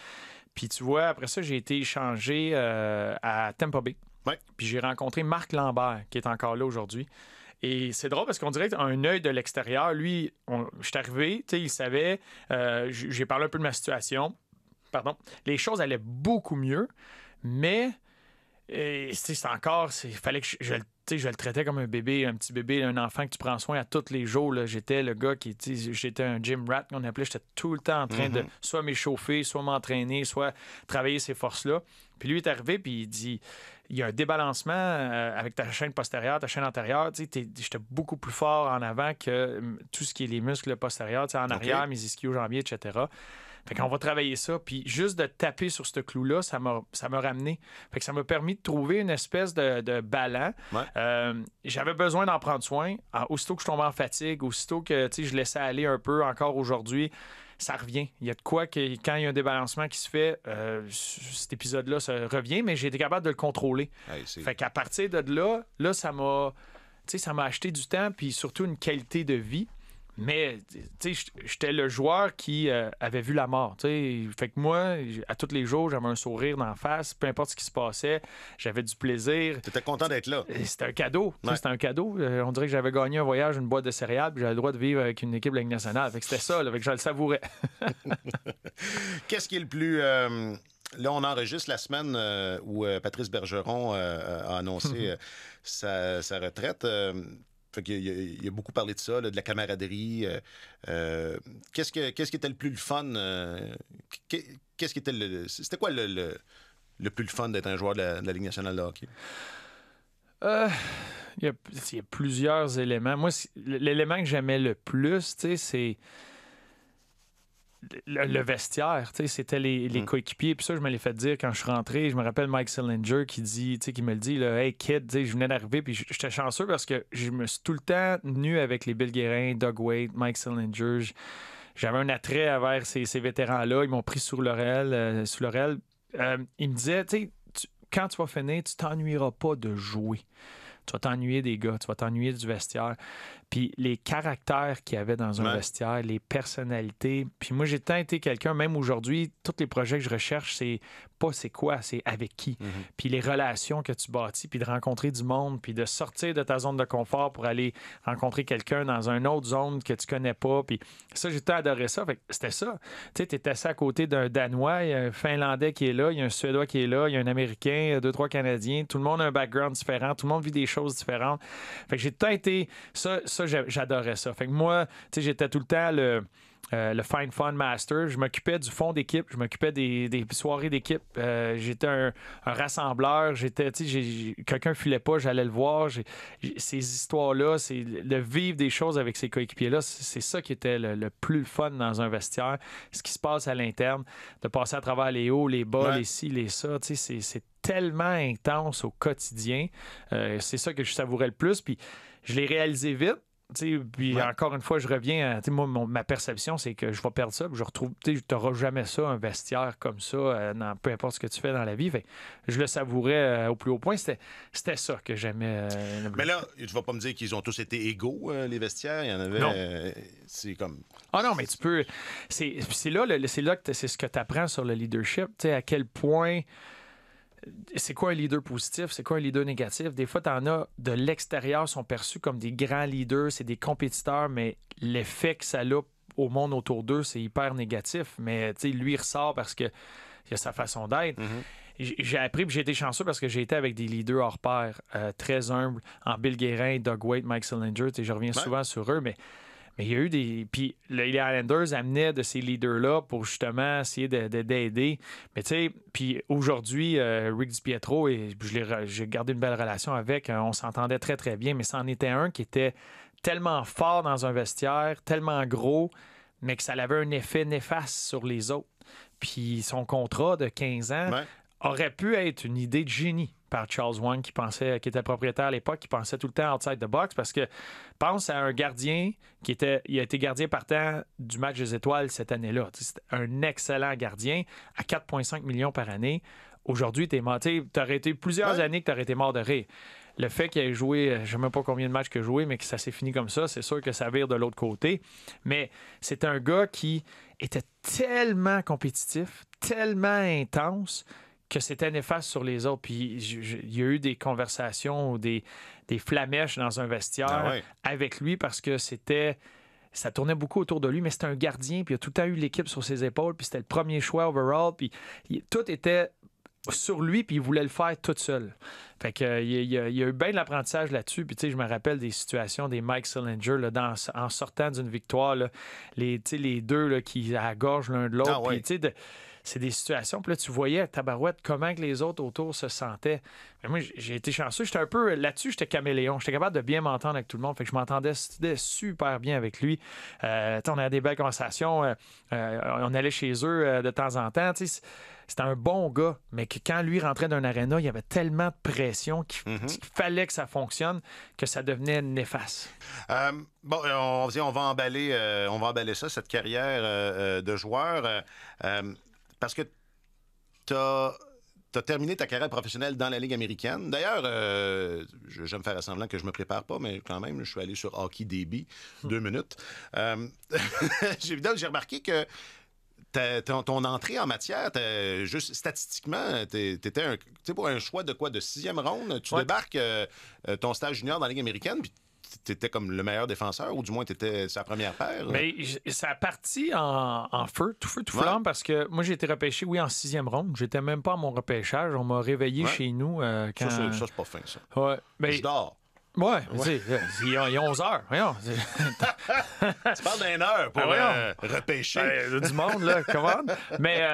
Puis tu vois, après ça, j'ai été échangé euh, à Tempo Bay. Puis j'ai rencontré Marc Lambert, qui est encore là aujourd'hui. Et c'est drôle parce qu'on dirait un œil de l'extérieur. Lui, je suis arrivé, il savait, euh, j'ai parlé un peu de ma situation. Pardon. Les choses allaient beaucoup mieux, mais c'est encore, il fallait que je, je, le sais, je le traitais comme un bébé, un petit bébé, un enfant que tu prends soin à tous les jours. J'étais le gars qui, j'étais un gym rat qu'on appelait. J'étais tout le temps en train de mm-hmm. soit m'échauffer, soit m'entraîner, soit travailler ces forces-là. Puis lui est arrivé, puis il dit, il y a un débalancement euh, avec ta chaîne postérieure, ta chaîne antérieure. J'étais beaucoup plus fort en avant que mm, tout ce qui est les muscles postérieurs, en arrière, mes ischios, jambiers, etc. Fait qu'on va travailler ça. Puis juste de taper sur ce clou-là, ça m'a, ça m'a ramené. Fait que ça m'a permis de trouver une espèce de, de euh, j'avais besoin d'en prendre soin. Ah, aussitôt que je tombais en fatigue, aussitôt que je laissais aller un peu encore aujourd'hui, ça revient. Il y a de quoi que quand il y a un débalancement qui se fait, euh, cet épisode-là ça revient, mais j'ai été capable de le contrôler. fait qu'à partir de là, là, ça m'a ça m'a acheté du temps puis surtout une qualité de vie. Mais tu sais, j'étais le joueur qui euh, avait vu la mort. T'sais. Fait que moi, à tous les jours, j'avais un sourire dans la face, peu importe ce qui se passait, j'avais du plaisir. T'étais content d'être là. C'était un cadeau. C'était un cadeau. Euh, on dirait que j'avais gagné un voyage, une boîte de céréales, j'avais le droit de vivre avec une équipe nationale. Fait que c'était ça, là, que je le savourais. [laughs] Qu'est-ce qui est le plus. Euh, là, on enregistre la semaine où Patrice Bergeron a annoncé [laughs] sa, sa, retraite il, a, beaucoup parlé de ça, de la camaraderie. Euh, euh, qu'est-ce, que, qui était le plus le fun? Euh, qu'est-ce qui était le, c'était quoi le, le, plus le fun d'être un joueur de la, Ligue nationale de hockey? il, y a, plusieurs éléments. Moi, l'élément que j'aimais le plus, c'est le, vestiaire, c'était les, mm. coéquipiers. Puis ça, je me l'ai fait dire quand je suis rentré. Je me rappelle Mike Sillinger qui dit, qui me le dit, Hey kid, je venais d'arriver, puis j'étais chanceux parce que je me suis tout le temps nu avec les Bill Guérin, Doug Waite, Mike Sillinger. J'avais un attrait envers ces, vétérans-là. Ils m'ont pris sur l'oreille. Euh, ils euh, me disaient, quand tu vas finir, tu t'ennuieras pas de jouer tu vas t'ennuyer des gars, tu vas t'ennuyer du vestiaire. Puis les caractères qu'il y avait dans un vestiaire, les personnalités. Puis moi, j'ai tant été quelqu'un, même aujourd'hui, tous les projets que je recherche, c'est pas c'est quoi, c'est avec qui. Mhm. Puis les relations que tu bâtis, puis de rencontrer du monde, puis de sortir de ta zone de confort pour aller rencontrer quelqu'un dans une autre zone que tu connais pas. Puis ça, j'ai tant adoré ça. c'était ça. Tu sais, t'es assis à côté d'un Danois, il y a un Finlandais qui est là, il y a un Suédois qui est là, il y a un Américain, deux, trois Canadiens. Tout le monde a un background différent, tout le monde vit des choses différentes. Fait que j'ai tant été. ça j'adorais ça. Fait que moi, tu sais, j'étais tout le temps le. find euh, le Fine Fun Master. Je m'occupais du fond d'équipe, je m'occupais des, soirées d'équipe. Euh, j'étais un, rassembleur, j'étais, quelqu'un filait pas, j'allais le voir. ces histoires-là, c'est le vivre des choses avec ses coéquipiers-là, c'est ça qui était le, plus fun dans un vestiaire. Ce qui se passe à l'interne, de passer à travers les hauts, les bas, les ci, les ça, c'est tellement intense au quotidien. Euh, c'est ça que je savourais le plus. Puis je l'ai réalisé vite puis encore une fois, je reviens Moi, ma perception, c'est que je vais perdre ça. je retrouve. Tu n'auras jamais ça, un vestiaire comme ça, euh, dans, peu importe ce que tu fais dans la vie. je le savourais euh, au plus haut point. C'était ça que j'aimais. Euh, mais là, tu vas pas me dire qu'ils ont tous été égaux, les vestiaires. Il y en avait. c'est comme. Ah non, mais tu peux. C'est là, c'est là que c'est ce que tu apprends sur le leadership. Tu sais, à quel point c'est quoi un leader positif, c'est quoi un leader négatif. Des fois, tu en as de l'extérieur, sont perçus comme des grands leaders, c'est des compétiteurs, mais l'effet que ça a au monde autour d'eux, c'est hyper négatif. Mais lui, il ressort parce que il a sa façon d'être. Mm-hmm. J'ai appris, j'ai été chanceux parce que j'ai été avec des leaders hors pair, euh, très humbles, en Bill Guérin, Doug Waite, Mike Sillinger. Je reviens souvent sur eux, mais mais il y a eu des. Puis les Islanders amenaient de ces leaders-là pour justement essayer d'aider. Mais tu sais, puis aujourd'hui, euh, Rick DiPietro, et j'ai gardé une belle relation avec, euh, on s'entendait très, très bien, mais c'en était un qui était tellement fort dans un vestiaire, tellement gros, mais que ça avait un effet néfaste sur les autres. Puis son contrat de 15 ans aurait pu être une idée de génie par Charles Wang qui pensait, euh, qui était propriétaire à l'époque, qui pensait tout le temps outside the box parce que pense à un gardien qui était, il a été gardien partant du match des étoiles cette année-là. C'est un excellent gardien à 4,5 millions par année. Aujourd'hui, tu aurais été plusieurs années que tu été mort de rire le fait qu'il ait joué, euh, je ne sais même pas combien de matchs qu'il a joué, mais que ça s'est fini comme ça, c'est sûr que ça vire de l'autre côté. Mais c'est un gars qui était tellement compétitif, tellement intense, que c'était néfaste sur les autres. Puis il y a eu des conversations ou des, des flamèches dans un vestiaire ah avec lui parce que c'était. Ça tournait beaucoup autour de lui, mais c'était un gardien, puis il a tout le temps eu l'équipe sur ses épaules, puis c'était le premier choix overall, puis tout était sur lui, puis il voulait le faire tout seul. Fait que, il, y a, eu bien de l'apprentissage là-dessus. Puis, tu sais, je me rappelle des situations des Mike Sillinger là, en sortant d'une victoire, là, les, deux là, qui agorgent l'un de l'autre. Ah tu sais, c'est des situations. Puis là, tu voyais à Tabarouette comment que les autres autour se sentaient. moi, j'ai été chanceux. J'étais un peu là-dessus, j'étais caméléon. J'étais capable de bien m'entendre avec tout le monde. Fait que je m'entendais super bien avec lui. Euh, on avait des belles conversations. Euh, euh, on allait chez eux de temps en temps. C'était un bon gars, mais que quand lui rentrait d'un aréna, il y avait tellement de pression qu'il mm-hmm. fallait que ça fonctionne que ça devenait néfaste. bon, on, on, va emballer, on va emballer ça, cette carrière de joueur parce que tu as, terminé ta carrière professionnelle dans la Ligue américaine. D'ailleurs, euh, j'aime faire semblant que je me prépare pas, mais quand même, je suis allé sur Hockey DB, hmm. deux minutes. Euh, [laughs] j'ai remarqué que ton, entrée en matière, juste statistiquement, t'étais un, pour un choix de quoi De sixième ronde. Tu débarques euh, ton stage junior dans la Ligue américaine, puis t'étais comme le meilleur défenseur ou du moins t'étais sa première paire? Mais ça a parti en, feu, tout feu, tout flamme, parce que moi j'ai été repêché, oui, en sixième ronde. J'étais même pas à mon repêchage. On m'a réveillé chez nous euh, quand. Ça, c'est, pas fin, ça. Ouais. Mais... Ben je dors. Ouais, euh, il y a 11 heures. Voyons. [laughs] [laughs] tu parles d'une heure pour Il ah, euh, repêcher. a ben, du monde, là, comment? Mais,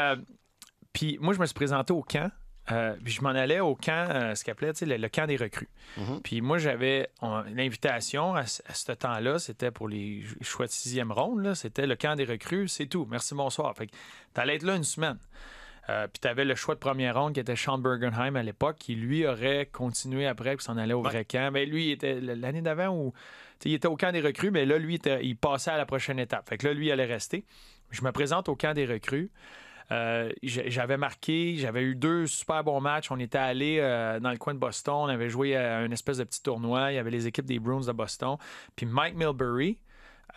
puis moi, je me suis présenté au camp euh, puis je m'en allais au camp, euh, ce qu'appelait le, le camp des recrues. Mhm. Puis moi, j'avais l'invitation à, à, ce temps-là, c'était pour les choix de sixième ronde, c'était le camp des recrues, c'est tout. Merci, bonsoir. Fait que t'allais être là une semaine. Euh, puis t'avais le choix de première ronde qui était Sean Bergenheim à l'époque, qui lui aurait continué après, puis s'en allait au vrai camp. Mais lui, était l'année d'avant où il était au camp des recrues, mais là, lui, il, il passait à la prochaine étape. Fait que là, lui, il allait rester. Je me présente au camp des recrues. Euh, j'avais marqué, j'avais eu deux super bons matchs. On était allé euh, dans le coin de Boston, on avait joué à une espèce de petit tournoi. Il y avait les équipes des Bruins de Boston. Puis Mike Milbury,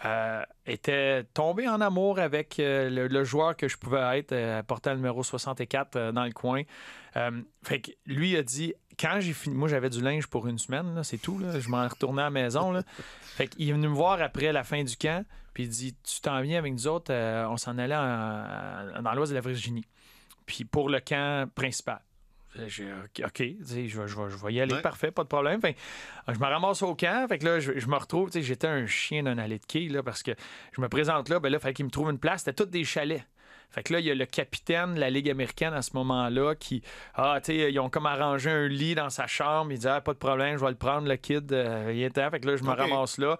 euh, était tombé en amour avec le, joueur que je pouvais être, portant le numéro 64 dans le coin. fait que lui a dit quand j'ai fini, moi j'avais du linge pour une semaine, c'est tout. Je m'en retournais à la maison. [laughs] Il est venu me voir après la fin du camp, puis il dit Tu t'en viens avec nous autres, euh, on s'en allait dans l'ouest de la Virginie. Puis pour le camp principal. Je, OK, je vais, je, vais, y aller, parfait, pas de problème. je me ramasse au camp, fait que là, je, me retrouve, j'étais un chien d'un allée de quai, là, parce que je me présente là, ben là, fallait qu'il me trouve une place. C'était tous des chalets. Fait que là, il y a le capitaine de la Ligue américaine à ce moment-là qui, ah, tu sais, ils ont comme arrangé un lit dans sa chambre. Il dit, ah, pas de problème, je vais le prendre, le kid. Euh, était. Fait que là, je me ramasse là.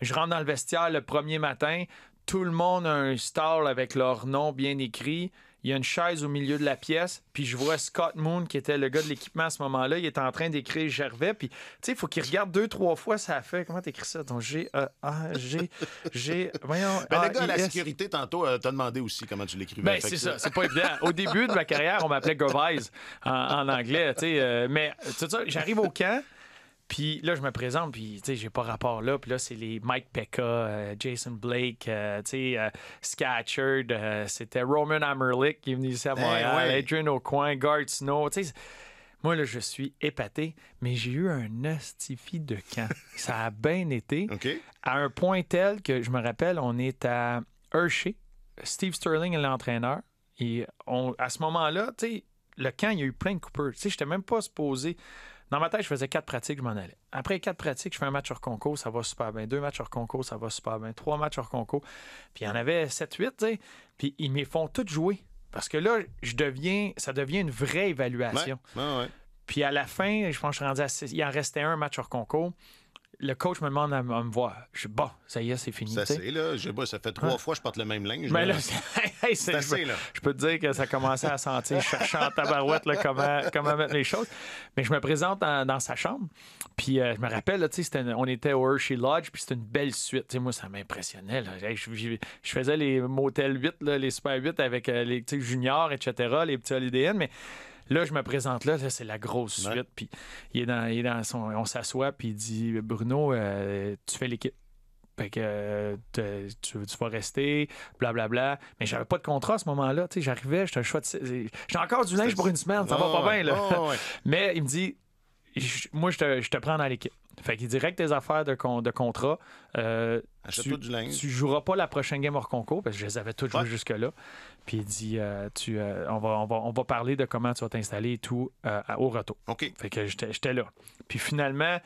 Je rentre dans le vestiaire le premier matin. Tout le monde a un stall avec leur nom bien écrit il y a une chaise au milieu de la pièce, puis je vois Scott Moon, qui était le gars de l'équipement à ce moment-là, il est en train d'écrire Gervais, puis tu sais, il faut qu'il regarde deux, trois fois, ça a fait, comment t'écris ça, Donc G, e A, G, G, voyons, ben, la sécurité, tantôt, euh, t'a demandé aussi comment tu l'écrivais. Ben, c'est ça, c'est pas évident. Au début de ma carrière, on m'appelait Govise en, anglais, tu sais, euh, mais, tu sais, j'arrive au camp, puis là, je me présente, puis tu sais, j'ai pas rapport là. Puis là, c'est les Mike Pekka, euh, Jason Blake, euh, tu sais, euh, Scatcherd, c'était Roman Amerlick qui est venu ici à ben Montréal, Adrian O'Coin, Guard Snow, tu Moi, là, je suis épaté, mais j'ai eu un astifi de camp. [laughs] Ça a bien été. À un point tel que, je me rappelle, on est à Hershey. Steve Sterling est l'entraîneur. Et on, à ce moment-là, tu sais, le camp, il y a eu plein de coupeurs. Tu sais, j'étais même pas supposé. Dans ma tête, je faisais quatre pratiques, je m'en allais. Après quatre pratiques, je fais un match sur concours, ça va super bien. Deux matchs hors concours, ça va super bien. Trois matchs hors concours. Puis il y en avait sept, huit, Puis ils me font toutes jouer. Parce que là, je deviens, ça devient une vraie évaluation. Puis à la fin, je pense que je suis rendu à il en restait un match hors concours le coach me demande à, me voir. Je suis bon, ça y est, c'est fini. Ça c'est là. ça fait trois hein? fois que je porte le même linge. Mais ben là, c'est, [laughs] je, peux te dire que ça commençait à sentir. Je en tabarouette comment, mettre les choses. Mais je me présente dans, sa chambre. Puis euh, je me rappelle, on était au Hershey Lodge, puis c'était une belle suite. moi, ça m'impressionnait. Je, faisais les motels 8, les Super 8 avec euh, les Juniors, etc., les petits Holiday Mais Là, je me présente là, c'est la grosse suite. Puis il est dans, dans son, on s'assoit, puis il dit Bruno, euh, tu fais l'équipe. Fait que euh, tu, vas rester, blablabla. Bla, bla. Mais j'avais pas de contrat à ce moment-là. Tu sais, j'arrivais, j'étais un choix J'ai encore du linge pour une semaine, ça va pas bien, [laughs] Mais il me dit Moi, je te, prends dans l'équipe. Fait qu'il que tes affaires de, de contrat. Euh, tu, ne joueras pas la prochaine game hors concours parce que je les avais toutes jouées jusque-là. Puis il dit euh, tu, euh, on, va, on, va, parler de comment tu vas t'installer et tout euh, à au retour. OK. Fait que j'étais là. Puis finalement,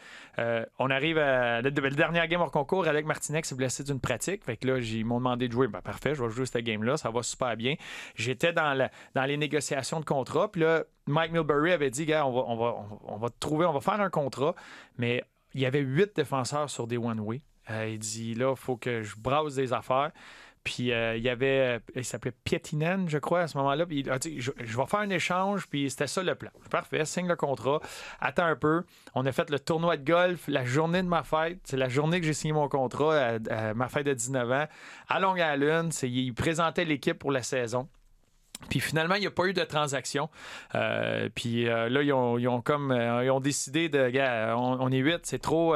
on arrive à la, dernière game hors concours. Alec Martinez s'est blessé d'une pratique. Fait que là, ils m'ont demandé de jouer. Ben, parfait, je vais jouer cette game-là. Ça va super bien. J'étais dans, dans les négociations de contrat. Puis là, Mike Milbury avait dit gars, on va, on va, on va te trouver, on va faire un contrat. Mais il y avait huit défenseurs sur des one-way. Euh, il dit là, il faut que je brasse des affaires. Puis euh, il y avait, euh, il s'appelait Pietinen, je crois, à ce moment-là. Puis il a dit je, vais faire un échange, puis c'était ça le plan. Parfait, signe le contrat. Attends un peu. On a fait le tournoi de golf la journée de ma fête. C'est la journée que j'ai signé mon contrat, ma fête de 19 ans, à Long lune, Il présentait l'équipe pour la saison. Puis finalement, il n'y a pas eu de transaction. Euh, puis euh, là, ils ont, comme euh, ils ont décidé de gars, on, est huit, c'est trop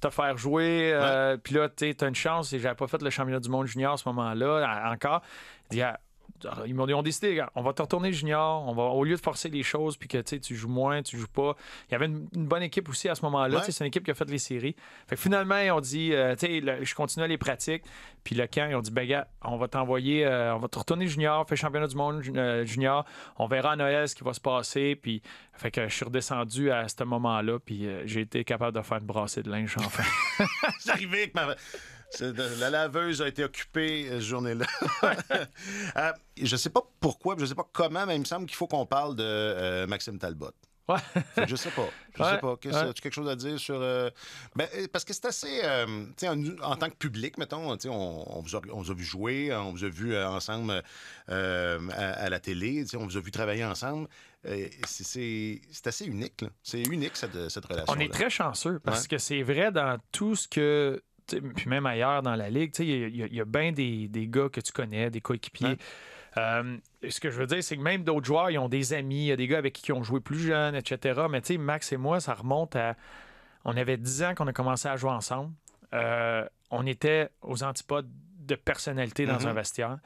te faire jouer. Puis là, tu as une chance. Et j'avais pas fait le championnat du monde junior à ce moment-là encore. Ah, ils m'ont décidé, on va te retourner junior, on va, au lieu de forcer les choses, puis que tu joues moins, tu joues pas. Il y avait une, bonne équipe aussi à ce moment-là. C'est une équipe qui a fait les séries. Fait finalement, ils ont dit, euh, je continue les pratiques. Puis le camp, ils ont dit, ben, gars, on va t'envoyer, euh, on va te retourner junior, fais championnat du monde euh, junior. On verra à Noël ce qui va se passer. Puis, fait que je suis redescendu à ce moment-là, puis j'ai été capable de faire brasser de linge enfin. [laughs] J'arrivais avec ma la laveuse a été occupée euh, cette journée-là. [laughs] Euh, je ne sais pas pourquoi, je ne sais pas comment, mais il me semble qu'il faut qu'on parle de euh, Maxime Talbot. je sais pas. Je sais pas. As-tu quelque chose à dire sur. Ben, parce que c'est assez. en, tant que public, mettons, on, vous a, vu jouer, on vous a vu ensemble à, la télé, on vous a vu travailler ensemble. c'est assez unique. C'est unique, cette, cette relation. On est très chanceux parce que c'est vrai dans tout ce que puis même ailleurs dans la ligue, il y, a, bien des, gars que tu connais, des coéquipiers. Euh, ce que je veux dire, c'est que même d'autres joueurs, ils ont des amis, il y a des gars avec qui ils ont joué plus jeune, etc. Mais tu sais, Max et moi, ça remonte à. On avait 10 ans qu'on a commencé à jouer ensemble. Euh, on était aux antipodes de personnalité dans mm-hmm. un vestiaire.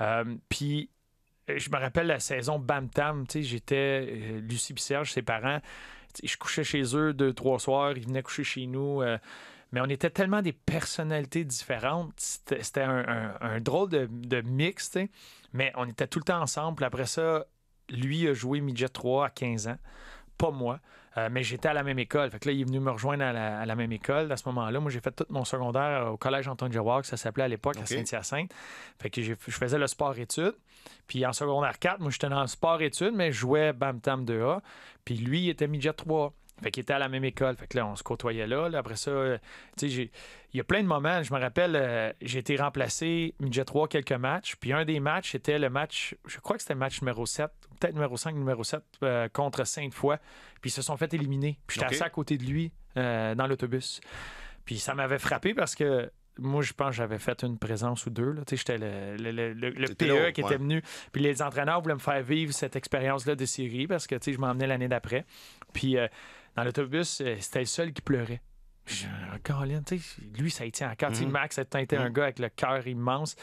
Euh, puis je me rappelle la saison Bam Tam, j'étais Lucie et Serge, ses parents. je couchais chez eux deux, trois soirs, ils venaient coucher chez nous mais on était tellement des personnalités différentes. C'était un, drôle de, de mix, mais on était tout le temps ensemble. Après ça, lui a joué Midget 3 à 15 ans, pas moi. Euh, mais j'étais à la même école. Fait que là, il est venu me rejoindre à la, même école. À ce moment-là, moi, j'ai fait tout mon secondaire au collège Antoine du que ça s'appelait à l'époque, à Saint-Hyacinthe. Fait que je faisais le sport-études. Puis en secondaire 4, moi, j'étais dans le sport-études, mais je jouais Bam Tam 2A. Puis lui, il était midget 3. Fait qu'il était à la même école. Fait que là, on se côtoyait là. après ça, euh, tu sais, il y a plein de moments. Je me rappelle, euh, j'ai été remplacé j'ai 3 quelques matchs. Puis un des matchs, était le match, je crois que c'était le match numéro 7, peut-être numéro 5, numéro 7, euh, contre Sainte-Foy. Puis ils se sont fait éliminer. Puis j'étais assis à côté de lui dans l'autobus. Puis ça m'avait frappé parce que moi, je pense que j'avais fait une présence ou deux. J'étais le, le, le, PE e qui était venu. Puis les entraîneurs voulaient me faire vivre cette expérience-là de série parce que tu je m'emmenais l'année d'après. Puis dans l'autobus, euh, c'était le seul qui pleurait. Oh, Colin, lui, ça y tient encore. ça mm. Max a été un mm. gars avec le cœur immense.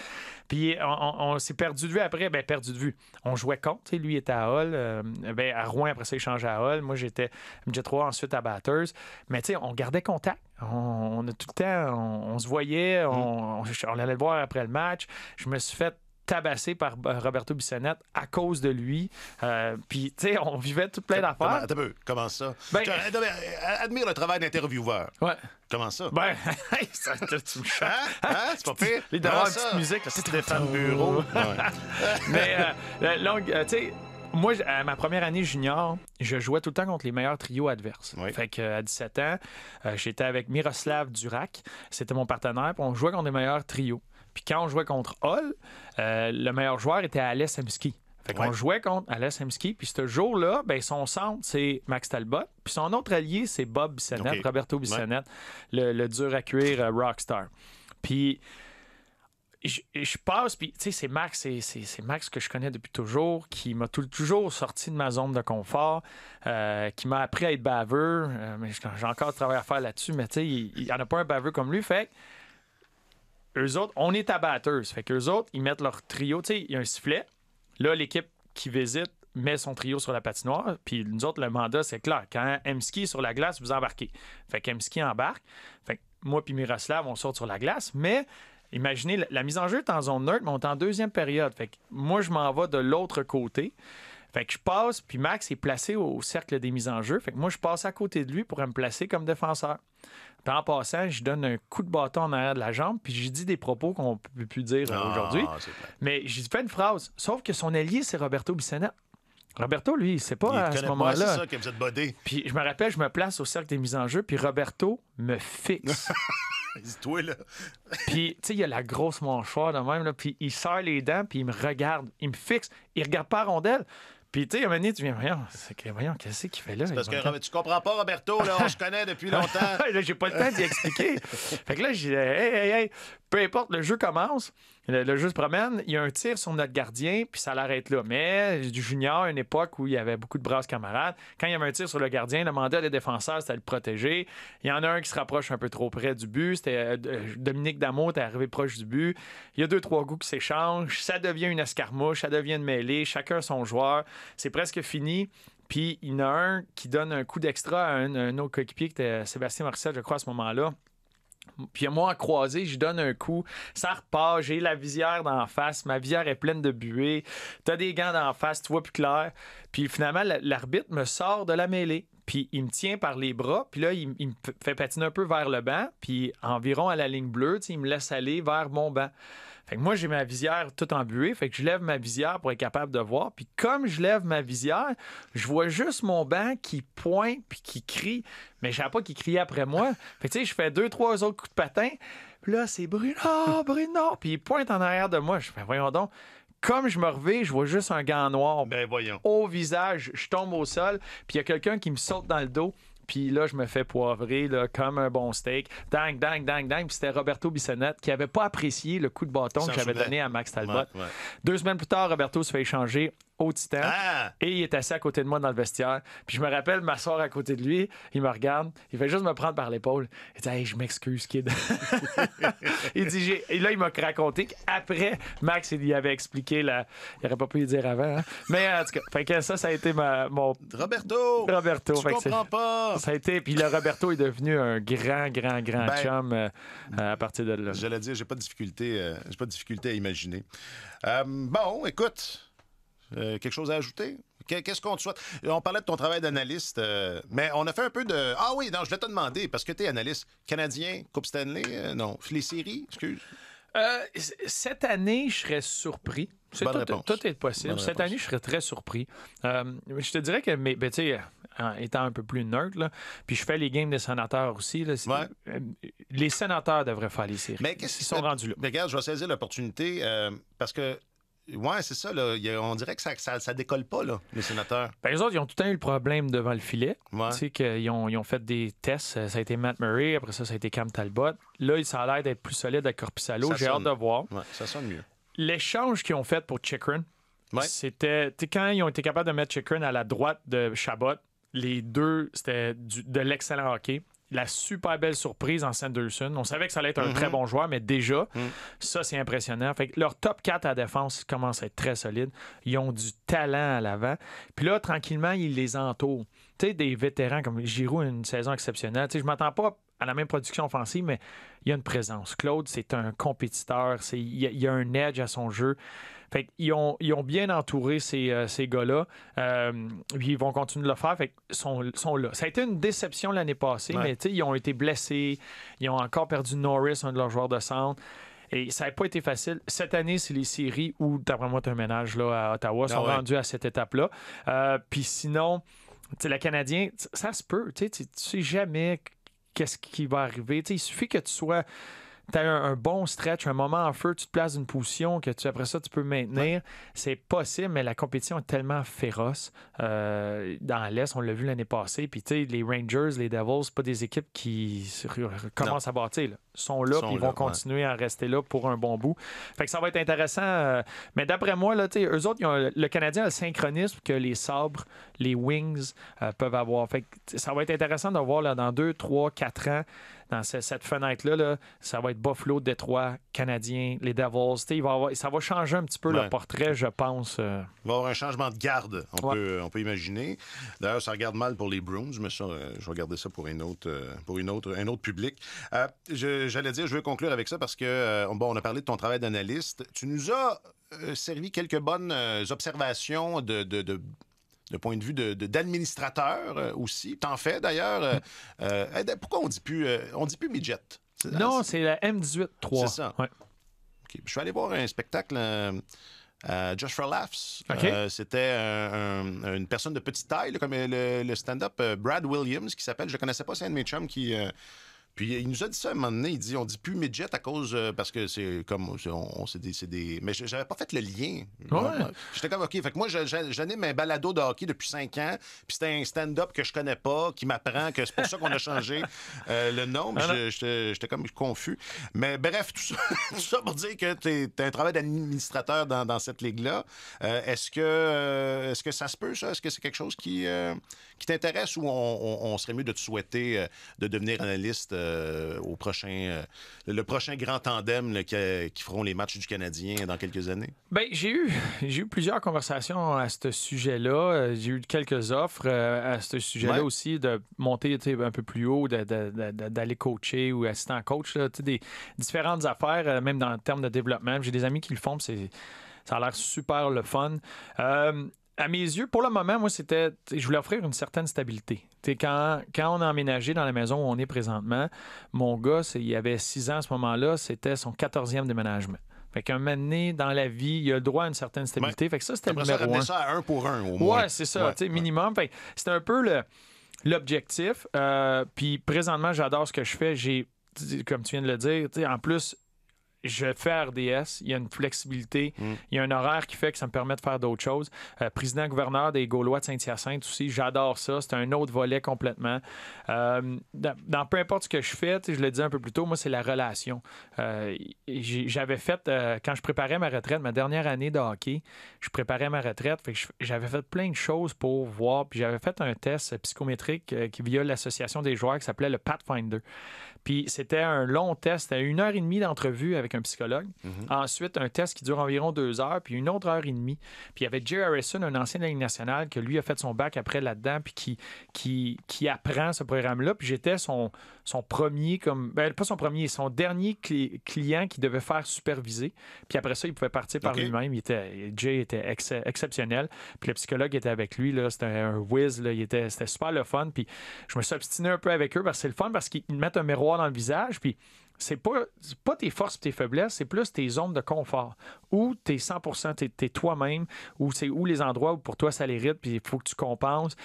Puis on, s'est perdu de vue après, ben perdu de vue. On jouait contre. Lui était à Hall. Euh, ben, à Rouen, après ça, il changeait à Hall. Moi, j'étais MJ3, ensuite à Batters. Mais tu on gardait contact. On, a tout le temps, on, se voyait, mm. on, allait le voir après le match. Je me suis fait tabassé par Roberto Bissonnette à cause de lui. Euh, puis, tu sais, on vivait tout plein d'affaires. Comment, comment ça? Ben, euh, admire le travail d'intervieweur. Ouais. Comment ça? Ben, [laughs] ça, tu me hein? Hein? Hein? C'est pas pire. Il une petite musique. de Bureau. [laughs] Mais, euh, tu sais, moi, à ma première année junior, je jouais tout le temps contre les meilleurs trios adverses. Oui. Fait qu'à 17 ans, j'étais avec Miroslav Durac. C'était mon partenaire. on jouait contre les meilleurs trios. Puis quand on jouait contre Hall, euh, le meilleur joueur était Alès Samski. Fait jouait contre Alès puis ce jour-là, ben, son centre, c'est Max Talbot, puis son autre allié, c'est Bob Bissonnette, Roberto Bissonnette, le, dur à cuire euh, rockstar. Puis je, passe, puis tu sais, c'est Max, c'est, Max que je connais depuis toujours, qui m'a toujours sorti de ma zone de confort, euh, qui m'a appris à être baveur. mais j'ai encore de travail à faire là-dessus, mais tu sais, il n'y en a pas un baveux comme lui, fait eux autres, on est à batteuse. Fait qu'eux autres, ils mettent leur trio. il y a un sifflet. Là, l'équipe qui visite met son trio sur la patinoire. Puis nous autres, le mandat, c'est clair. Quand Emski est sur la glace, vous embarquez. Fait qu'M-Ski embarque. Fait moi puis Miroslav, on sort sur la glace. Mais imaginez, la, mise en jeu est en zone neutre, mais on est en deuxième période. Fait que moi, je m'en vais de l'autre côté. Fait que je passe, puis Max est placé au cercle des mises en jeu. Fait que moi, je passe à côté de lui pour me placer comme défenseur. Puis en passant, je donne un coup de bâton en arrière de la jambe, puis j'ai dit des propos qu'on ne peut plus dire ah, aujourd'hui. Mais j'ai fait pas une phrase. Sauf que son allié, c'est Roberto Bissena. Roberto, lui, il sait pas à ce moment-là. C'est ça, Puis je me rappelle, je me place au cercle des mises en jeu, puis Roberto me fixe. [laughs] Dis-toi, là. puis, tu sais, il a la grosse manchoire de même, là, puis il serre les dents, puis il me regarde, il me fixe, il regarde pas rondelle. Puis, tu sais, à tu viens, voyons, voyons qu'est-ce qu'il fait là? Parce que tu comprends pas, Roberto, là, on se connaît depuis [laughs] longtemps. j'ai pas le temps d'y expliquer. fait que là, je dis, hey, hey, hey, peu importe, le jeu commence. Le, jeu se promène, il y a un tir sur notre gardien, puis ça l'arrête là. Mais du junior, à une époque où il y avait beaucoup de brasses camarades, quand il y avait un tir sur le gardien, le mandat des défenseurs, c'était de le protéger. Il y en a un qui se rapproche un peu trop près du but. C'était euh, euh, Dominique Damo, t'es arrivé proche du but. Il y a deux, trois goûts qui s'échangent. Ça devient une escarmouche, ça devient une mêlée. Chacun son joueur. C'est presque fini. Puis il y en a un qui donne un coup d'extra à un, un autre coéquipier qui était Sébastien Marcel, je crois, à ce moment-là. Puis moi, en croisé, je donne un coup, ça repart, j'ai la visière d'en face, ma visière est pleine de buée, t'as des gants d'en face, tu vois plus clair. Puis finalement, l'arbitre me sort de la mêlée, puis il me tient par les bras, puis là, il, il, me fait patiner un peu vers le banc, puis environ à la ligne bleue, il me laisse aller vers mon banc. Fait que moi, j'ai ma visière toute embuée. Fait que je lève ma visière pour être capable de voir. Puis comme je lève ma visière, je vois juste mon banc qui pointe puis qui crie. Mais je savais pas qu'il criait après moi. [laughs] Fait que tu sais, je fais deux, trois autres coups de patin. là, c'est Bruno, Bruno. Puis il pointe en arrière de moi. Je voyons donc comme je me revais, je vois juste un gant noir ben, voyons. au visage, je tombe au sol, puis il y a quelqu'un qui me saute dans le dos, puis là, je me fais poivrer comme un bon steak. Dang, dang, dang, dang. Puis c'était Roberto Bissonnette qui n'avait pas apprécié le coup de bâton que j'avais donné à Max Talbot. Deux semaines plus tard, Roberto se fait échanger au Titan. Ah! Et il est assis à côté de moi dans le vestiaire. Puis je me rappelle, m'asseoir à côté de lui, il me regarde, il fait juste me prendre par l'épaule. Il dit Hey, je m'excuse, kid. [laughs] il dit Et là, il m'a raconté qu'après, Max, il lui avait expliqué la. Il aurait pas pu le dire avant. Hein. Mais en tout cas, ça, ça a été ma... mon. Roberto! Roberto. je comprends pas! Ça a été. Puis le Roberto est devenu un grand, grand, grand ben, chum euh, à partir de là. J'allais dire, j'ai pas de difficulté, euh, j'ai pas de difficulté à imaginer. Euh, bon, écoute. Euh, quelque chose à ajouter? Qu'est-ce qu'on te souhaite? On parlait de ton travail d'analyste, euh, mais on a fait un peu de. Ah oui, non, je vais te demander, parce que tu es analyste canadien, Coupe Stanley, euh, non, les séries, excuse. cette année, je serais surpris. tout, tout, est possible. Cette année, je serais très surpris. je te dirais que, mais, ben, tu étant un peu plus neutre, puis je fais les games des sénateurs aussi. Les sénateurs devraient faire les séries. Mais qu'est-ce qu'ils sont rendus là. Mais regarde, je vais saisir l'opportunité parce que Ouais, c'est ça. Là. On dirait que ça, ça, décolle pas, là, les sénateurs. Ben, les autres, ils ont tout le temps eu le problème devant le filet. Tu sais, qu'ils ont, ils ont fait des tests. Euh, ça a été Matt Murray, après ça, ça a été Cam Talbot. Là, ça a l'air d'être plus solide à Corpissalo. J'ai hâte de voir. ça sonne mieux. L'échange qu'ils ont fait pour Chikrin, c'était quand ils ont été capables de mettre Chikrin à la droite de Chabot. Les deux, c'était de l'excellent hockey la super belle surprise en Sanderson. On savait que ça allait être un très mhm. bon joueur, mais déjà, mm. ça, c'est impressionnant. Fait leur top 4 à défense commence à être très solide. Ils ont du talent à l'avant. Puis là, tranquillement, ils les entourent. Tu sais, des vétérans comme Giroud, une saison exceptionnelle. Tu sais, je m'attends pas à la même production offensive, mais il y a une présence. Claude, c'est un compétiteur. Il y a un edge à son jeu. Fait ils ont, bien entouré ces, euh, gars-là. Euh, puis ils vont continuer de le faire. Fait ils sont, là. Ça a été une déception l'année passée, mais ils ont été blessés. Ils ont encore perdu Norris, un de leurs joueurs de centre. Et ça n'a pas été facile. Cette année, c'est les séries où, d'après moi, tu un ménage là, à Ottawa, Ils ah sont rendus à cette étape-là. Euh, puis sinon, la Canadien, ça se peut. Tu sais jamais qu'est-ce qui va arriver. il suffit que tu sois tu as un, bon stretch, un moment en feu, tu te places une position que tu, après ça, tu peux maintenir. C'est possible, mais la compétition est tellement féroce. Euh, dans l'Est, on l'a vu l'année passée. Puis, tu sais, les Rangers, les Devils, pas des équipes qui commencent à bâtir. Là sont là, et ils vont continuer à rester là pour un bon bout. Fait que ça va être intéressant. Euh, mais d'après moi, là, eux autres, le Canadien a le synchronisme que les sabres, les wings euh, peuvent avoir. Fait que ça va être intéressant de voir là, dans 2, 3, 4 ans, dans cette fenêtre-là, là, ça va être Buffalo, Détroit, Canadiens, les Devils. Il va avoir, ça va changer un petit peu le portrait, je pense. Euh. Il va y avoir un changement de garde, on, peut, on peut imaginer. D'ailleurs, ça regarde mal pour les Bruins, mais ça, je vais garder ça pour, une autre, pour une autre, un autre public. Euh, j'allais dire, je veux conclure avec ça parce que, euh, on a parlé de ton travail d'analyste. Tu nous as euh, servi quelques bonnes observations de, de, de point de vue d'administrateur de, de, aussi. T'en fais d'ailleurs. Eh, pourquoi on dit plus on dit plus midget? Non, c'est la M18-3. C'est ça. Ouais. Je suis allé voir un spectacle. à Just for c'était une personne de petite taille, comme le, stand-up Brad Williams, qui s'appelle, je ne connaissais pas, c'est un de qui, puis il nous a dit ça à un moment donné. Il dit on dit plus midget à cause. Euh, parce que c'est comme. On, c'est Mais j'avais pas fait le lien. J'étais comme OK. Fait que moi, j'anime un balado de hockey depuis cinq ans. Puis c'était un stand-up que je connais pas, qui m'apprend que c'est pour ça qu'on a changé [laughs] euh, le nom. Ah j'étais- comme confus. Mais bref, tout ça, [laughs] pour dire que tu as un travail d'administrateur dans, cette ligue-là. Euh, est-ce que, est que ça se peut, ça? Est-ce que c'est quelque chose qui, qui t'intéresse ou on, serait mieux de te souhaiter de devenir analyste? Euh, au prochain, euh, le prochain grand tandem euh, qui, feront les matchs du Canadien dans quelques années? Ben, j'ai eu, [laughs] j'ai eu plusieurs conversations à ce sujet-là. J'ai eu quelques offres à ce sujet-là aussi de monter un peu plus haut, d'aller coacher ou assistant coach, des différentes affaires, même dans le terme de développement. J'ai des amis qui le font, c'est, ça a l'air super le fun à mes yeux, pour le moment, moi, c'était. Je voulais offrir une certaine stabilité. quand, quand on a emménagé dans la maison où on est présentement, mon gars, il avait six ans à ce moment-là, c'était son quatorzième e déménagement. Fait qu'un moment donné, dans la vie, il a le droit à une certaine stabilité. Fait que ça, c'était le numéro ça, un. à un pour un, au moins. Ouais, c'est ça, minimum. Fait c'était un peu l'objectif. Euh, puis présentement, j'adore ce que je fais. J'ai, comme tu viens de le dire, en plus, je fais RDS, il y a une flexibilité, mm. il y a un horaire qui fait que ça me permet de faire d'autres choses. Euh, Président-gouverneur des Gaulois de Saint-Hyacinthe aussi, j'adore ça. C'est un autre volet complètement. Euh, dans, peu importe ce que je fais, je le disais un peu plus tôt, moi, c'est la relation. Euh, j'avais fait, quand je préparais ma retraite, ma dernière année de hockey, je préparais ma retraite, j'avais fait plein de choses pour voir, puis j'avais fait un test psychométrique qui via l'association des joueurs qui s'appelait le Pathfinder. Puis c'était un long test, c'était une heure et demie d'entrevue avec un psychologue. Mhm. Ensuite, un test qui dure environ deux heures, puis une autre heure et demie. Puis il y avait Jay Harrison, un ancien de la Ligue nationale, que lui a fait son bac après là-dedans, puis qui, qui, qui apprend ce programme-là. Puis j'étais son, son premier, comme ben, pas son premier, son dernier client qui devait faire superviser. Puis après ça, il pouvait partir par lui-même. Était, Jay était exceptionnel. Puis le psychologue était avec lui, c'était un, whiz, était, c'était super le fun. Puis je me suis obstiné un peu avec eux parce que c'est le fun parce qu'ils mettent un miroir dans le visage. Puis c'est pas, pas tes forces et tes faiblesses, c'est plus tes zones de confort où t'es es 100%, t'es toi-même, ou c'est où les endroits où pour toi ça l'hérite, puis il faut que tu compenses.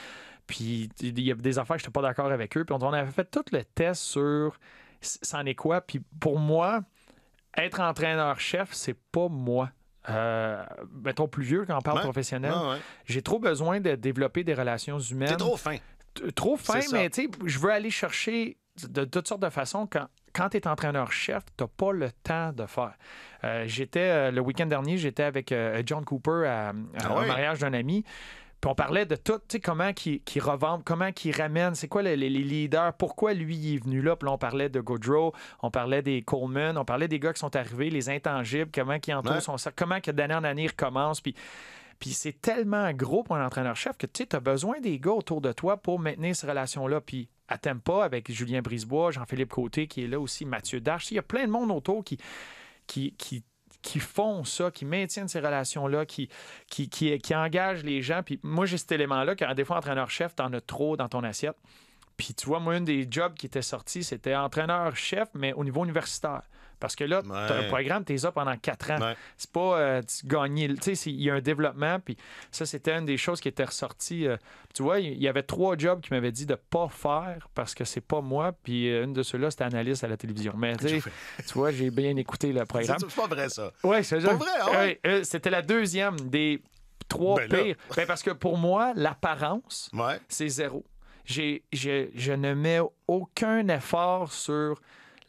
Puis il y a des affaires que je n'étais pas d'accord avec eux. Puis on, avait fait tout le test sur c'en est quoi. Puis pour moi, être entraîneur-chef, c'est pas moi. Euh, mettons plus vieux quand on parle professionnel. J'ai trop besoin de développer des relations humaines. T'es trop fin. trop fin, mais tu sais, je veux aller chercher de, toutes sortes de façons quand, quand tu es entraîneur-chef, tu n'as pas le temps de faire. Euh, j'étais euh, le week-end dernier, j'étais avec euh, John Cooper à, ah un mariage d'un ami. Puis on parlait de tout, tu sais, comment qui revende, comment qui ramène, c'est quoi les, leaders, pourquoi lui il est venu là. Puis on parlait de Godreau on parlait des Coleman, on parlait des gars qui sont arrivés, les intangibles, comment qui entourent son comment que d'année en année ils Puis. Puis c'est tellement gros pour un entraîneur-chef que tu as besoin des gars autour de toi pour maintenir ces relations-là. Puis à pas avec Julien Brisebois, Jean-Philippe Côté qui est là aussi, Mathieu Darche. Il y a plein de monde autour qui, font ça, qui maintiennent ces relations-là, qui, engagent les gens. Puis moi, j'ai cet élément-là, car des fois, entraîneur-chef, t'en as trop dans ton assiette. Puis tu vois, moi, une des jobs qui était sorti, c'était entraîneur-chef, mais au niveau universitaire. Parce que là, tu as un programme, tu es pendant quatre ans. C'est pas gagné. Euh, gagner. Tu sais, il y a un développement. Puis ça, c'était une des choses qui était ressortie. Euh, tu vois, il y avait trois jobs qui m'avaient dit de pas faire parce que c'est pas moi. Puis euh, une de ceux-là, c'était analyste à la télévision. Mais tu vois, j'ai bien écouté le [laughs] programme. C'est pas vrai, ça. Oui, c'est vrai. Hein? c'était la deuxième des trois ben pires. Ben, parce que pour moi, l'apparence, c'est zéro. je ne mets aucun effort sur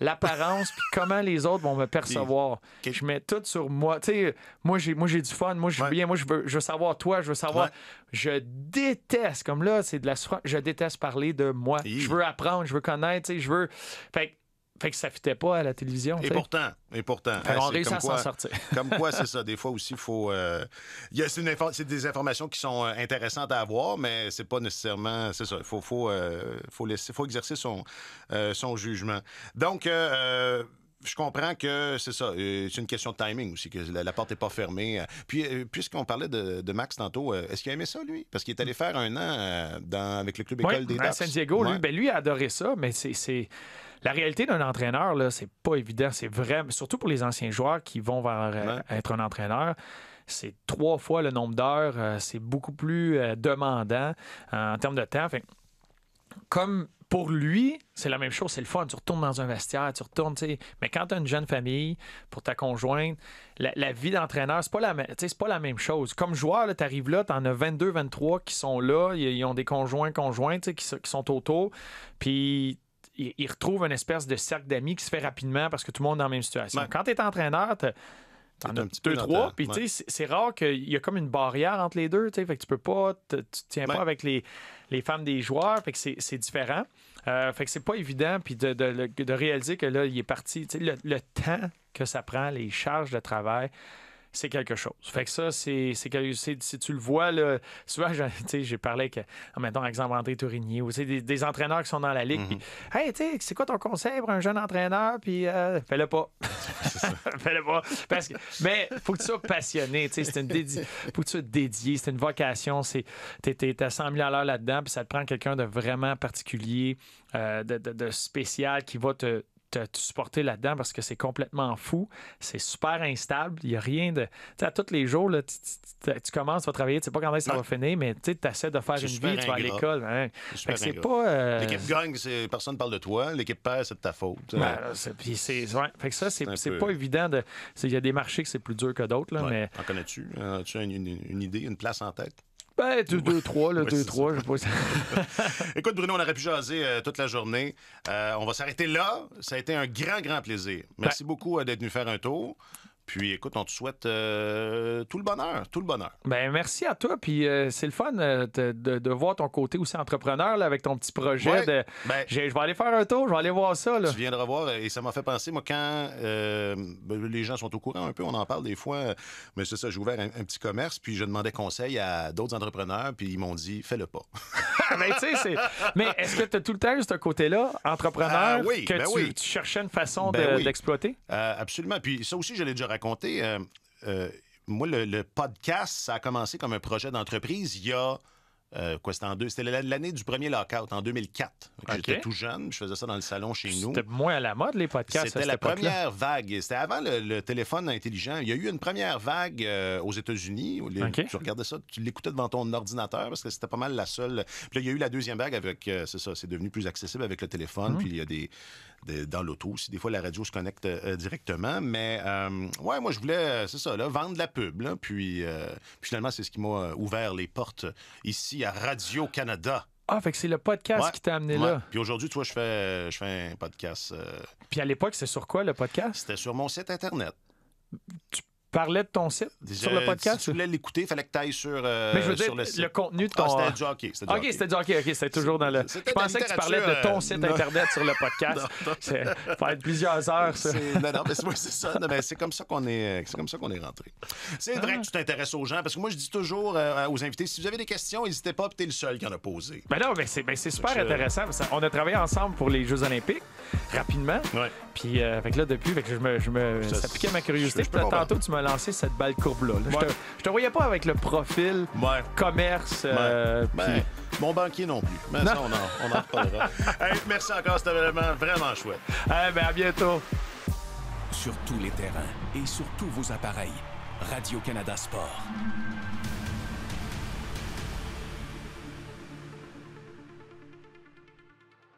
l'apparence, puis comment les autres vont me percevoir. Je mets tout sur moi. Tu sais, moi, j'ai, moi, du fun, moi, je veux bien, moi, je veux, je veux savoir toi, je veux savoir. Je déteste, comme là, c'est de la je déteste parler de moi. Je veux apprendre, je veux connaître, je veux. Fait fait que ça fitait pas à la télévision. Et pourtant, et pourtant. on hein, réussit à [laughs] comme quoi, c'est [laughs] ça. Des fois aussi, euh, il faut. C'est des informations qui sont euh, intéressantes à avoir, mais c'est pas nécessairement. C'est ça. Il faut, faut, euh, faut exercer son, son jugement. Donc, je comprends que c'est ça. C'est une question de timing aussi, que la, porte n'est pas fermée. Puis, puisqu'on parlait de, Max tantôt, est-ce qu'il a aimé ça, lui? Parce qu'il est allé faire un an dans, avec le club école des à San Diego, lui, ben, lui a adoré ça, mais c'est la réalité d'un entraîneur, là, c'est pas évident. C'est vrai, surtout pour les anciens joueurs qui vont vers euh, être un entraîneur c'est trois fois le nombre d'heures, euh, c'est beaucoup plus euh, demandant en termes de temps. comme pour lui, c'est la même chose, c'est le fun. Tu retournes dans un vestiaire, tu retournes, sais. Mais quand tu as une jeune famille, pour ta conjointe, la, vie d'entraîneur, c'est pas, la, pas la même chose. Comme joueur, tu arrives là, tu en as 22, 23 qui sont là, ils, ont des conjoints, conjointes qui, qui sont autour. Puis il, retrouve une espèce de cercle d'amis qui se fait rapidement parce que tout le monde est dans la même situation. Quand tu es entraîneur, tu T'en as deux, trois. Puis, tu sais, c'est rare qu'il y a comme une barrière entre les deux. Fait que tu peux pas, tu te tiens pas avec les, les femmes des joueurs. Fait que c'est différent. Euh, fait que c'est pas évident. Puis, de, réaliser que là, il est parti. Le, le temps que ça prend, les charges de travail c'est quelque chose. Fait que ça, c'est, si tu le vois, là, souvent, [laughs] j'ai parlé avec, mettons, exemple, André Tourigny, ou des, des entraîneurs qui sont dans la ligue, mm-hmm. puis hey, tu sais, c'est quoi ton conseil pour un jeune entraîneur, puis euh, fais-le pas. [laughs] [laughs] fais-le pas. Parce que, mais faut que tu sois passionné, tu c'est une faut que tu sois dédié, c'est une vocation, c'est, t'es, t'es à 100 000 à l'heure là-dedans, puis ça te prend quelqu'un de vraiment particulier, euh, de, de, de, spécial qui va te, tu te supporter là-dedans parce que c'est complètement fou. C'est super instable. Il n'y a rien de. Tu sais, à tous les jours, tu, commences, tu vas travailler, tu sais pas quand ça va finir, mais tu essaies de faire une vie, tu vas à l'école. Hein. C'est pas. Euh, l'équipe gagne, personne ne parle de toi. L'équipe perd, c'est de ta faute. ça, c'est pas évident de. Il y a des marchés que c'est plus dur que d'autres. là mais... En connais-tu? Euh, as-tu une idée, une place en tête? Ben, 2-3, là, 2-3, je sais pas. [laughs] Écoute, Bruno, on aurait pu jaser euh, toute la journée. Euh, on va s'arrêter là. Ça a été un grand, grand plaisir. Merci beaucoup euh, d'être venu faire un tour. Puis écoute, on te souhaite euh, tout le bonheur, tout le bonheur. Ben merci à toi. Puis euh, c'est le fun euh, de, voir ton côté aussi entrepreneur là, avec ton petit projet. Ben je vais aller faire un tour, je vais aller voir ça. Là. Tu viens de revoir et ça m'a fait penser, moi, quand ben, les gens sont au courant un peu, on en parle des fois, mais c'est ça, j'ai ouvert un, petit commerce, puis je demandais conseil à d'autres entrepreneurs, puis ils m'ont dit fais-le pas. [laughs] Ben, mais est-ce que tu as tout le temps eu ce côté-là, entrepreneur, ah que tu, cherchais une façon d'exploiter? absolument. Puis ça aussi, je l'ai déjà raconté compter. Euh, euh, moi, le, podcast, ça a commencé comme un projet d'entreprise il y a. Euh, quoi, c'était en deux. C'était l'année du premier lockout, en 2004. J'étais tout jeune, je faisais ça dans le salon chez nous. C'était moins à la mode, les podcasts. C'était la première vague. C'était avant le, téléphone intelligent. Il y a eu une première vague aux États-Unis. Tu regardais ça, tu l'écoutais devant ton ordinateur parce que c'était pas mal la seule. Puis là, il y a eu la deuxième vague avec. c'est ça, c'est devenu plus accessible avec le téléphone. Mm. Puis il y a des, dans l'auto aussi. Des fois, la radio se connecte euh, euh, directement. Mais euh, ouais, moi, je voulais, c'est ça, là, vendre la pub. puis, finalement, c'est ce qui m'a ouvert les portes ici à Radio-Canada. Ah, fait que c'est le podcast qui t'a amené là. Puis aujourd'hui, toi, je fais, je fais un podcast. Puis à l'époque, c'est sur quoi le podcast? C'était sur mon site Internet. Tu parlais de ton site sur le podcast? Si tu voulais l'écouter, il fallait que tu ailles sur, euh, Mais je veux dire, le, contenu de ah, ton... Ah, c'était du hockey. C'était OK, c'était du OK, c'était toujours dans le... Je pensais que tu parlais de ton site euh, Internet sur le podcast. Ça [laughs] va plusieurs heures, ça. Non, non, mais c'est, ça. Non, mais c'est comme ça qu'on est, c'est comme ça qu'on est rentré. C'est vrai que ah. tu t'intéresses aux gens, parce que moi, je dis toujours euh, aux invités, si vous avez des questions, n'hésitez pas, tu es le seul qui en a posé. Ben non, mais c'est, ben super intéressant. on a travaillé ensemble pour les Jeux olympiques, rapidement. Ouais. Puis, euh, là, depuis, je me, je ça, piquait ma curiosité. Je, je, tantôt, tu m'as lancé cette balle courbe-là. Je, te, voyais pas avec le profil, commerce. Euh, Mon banquier non plus. Mais ça, on en, reparlera. [laughs] merci encore, c'était vraiment, vraiment chouette. ben, à bientôt. Sur tous les terrains et sur tous vos appareils, Radio-Canada Sport.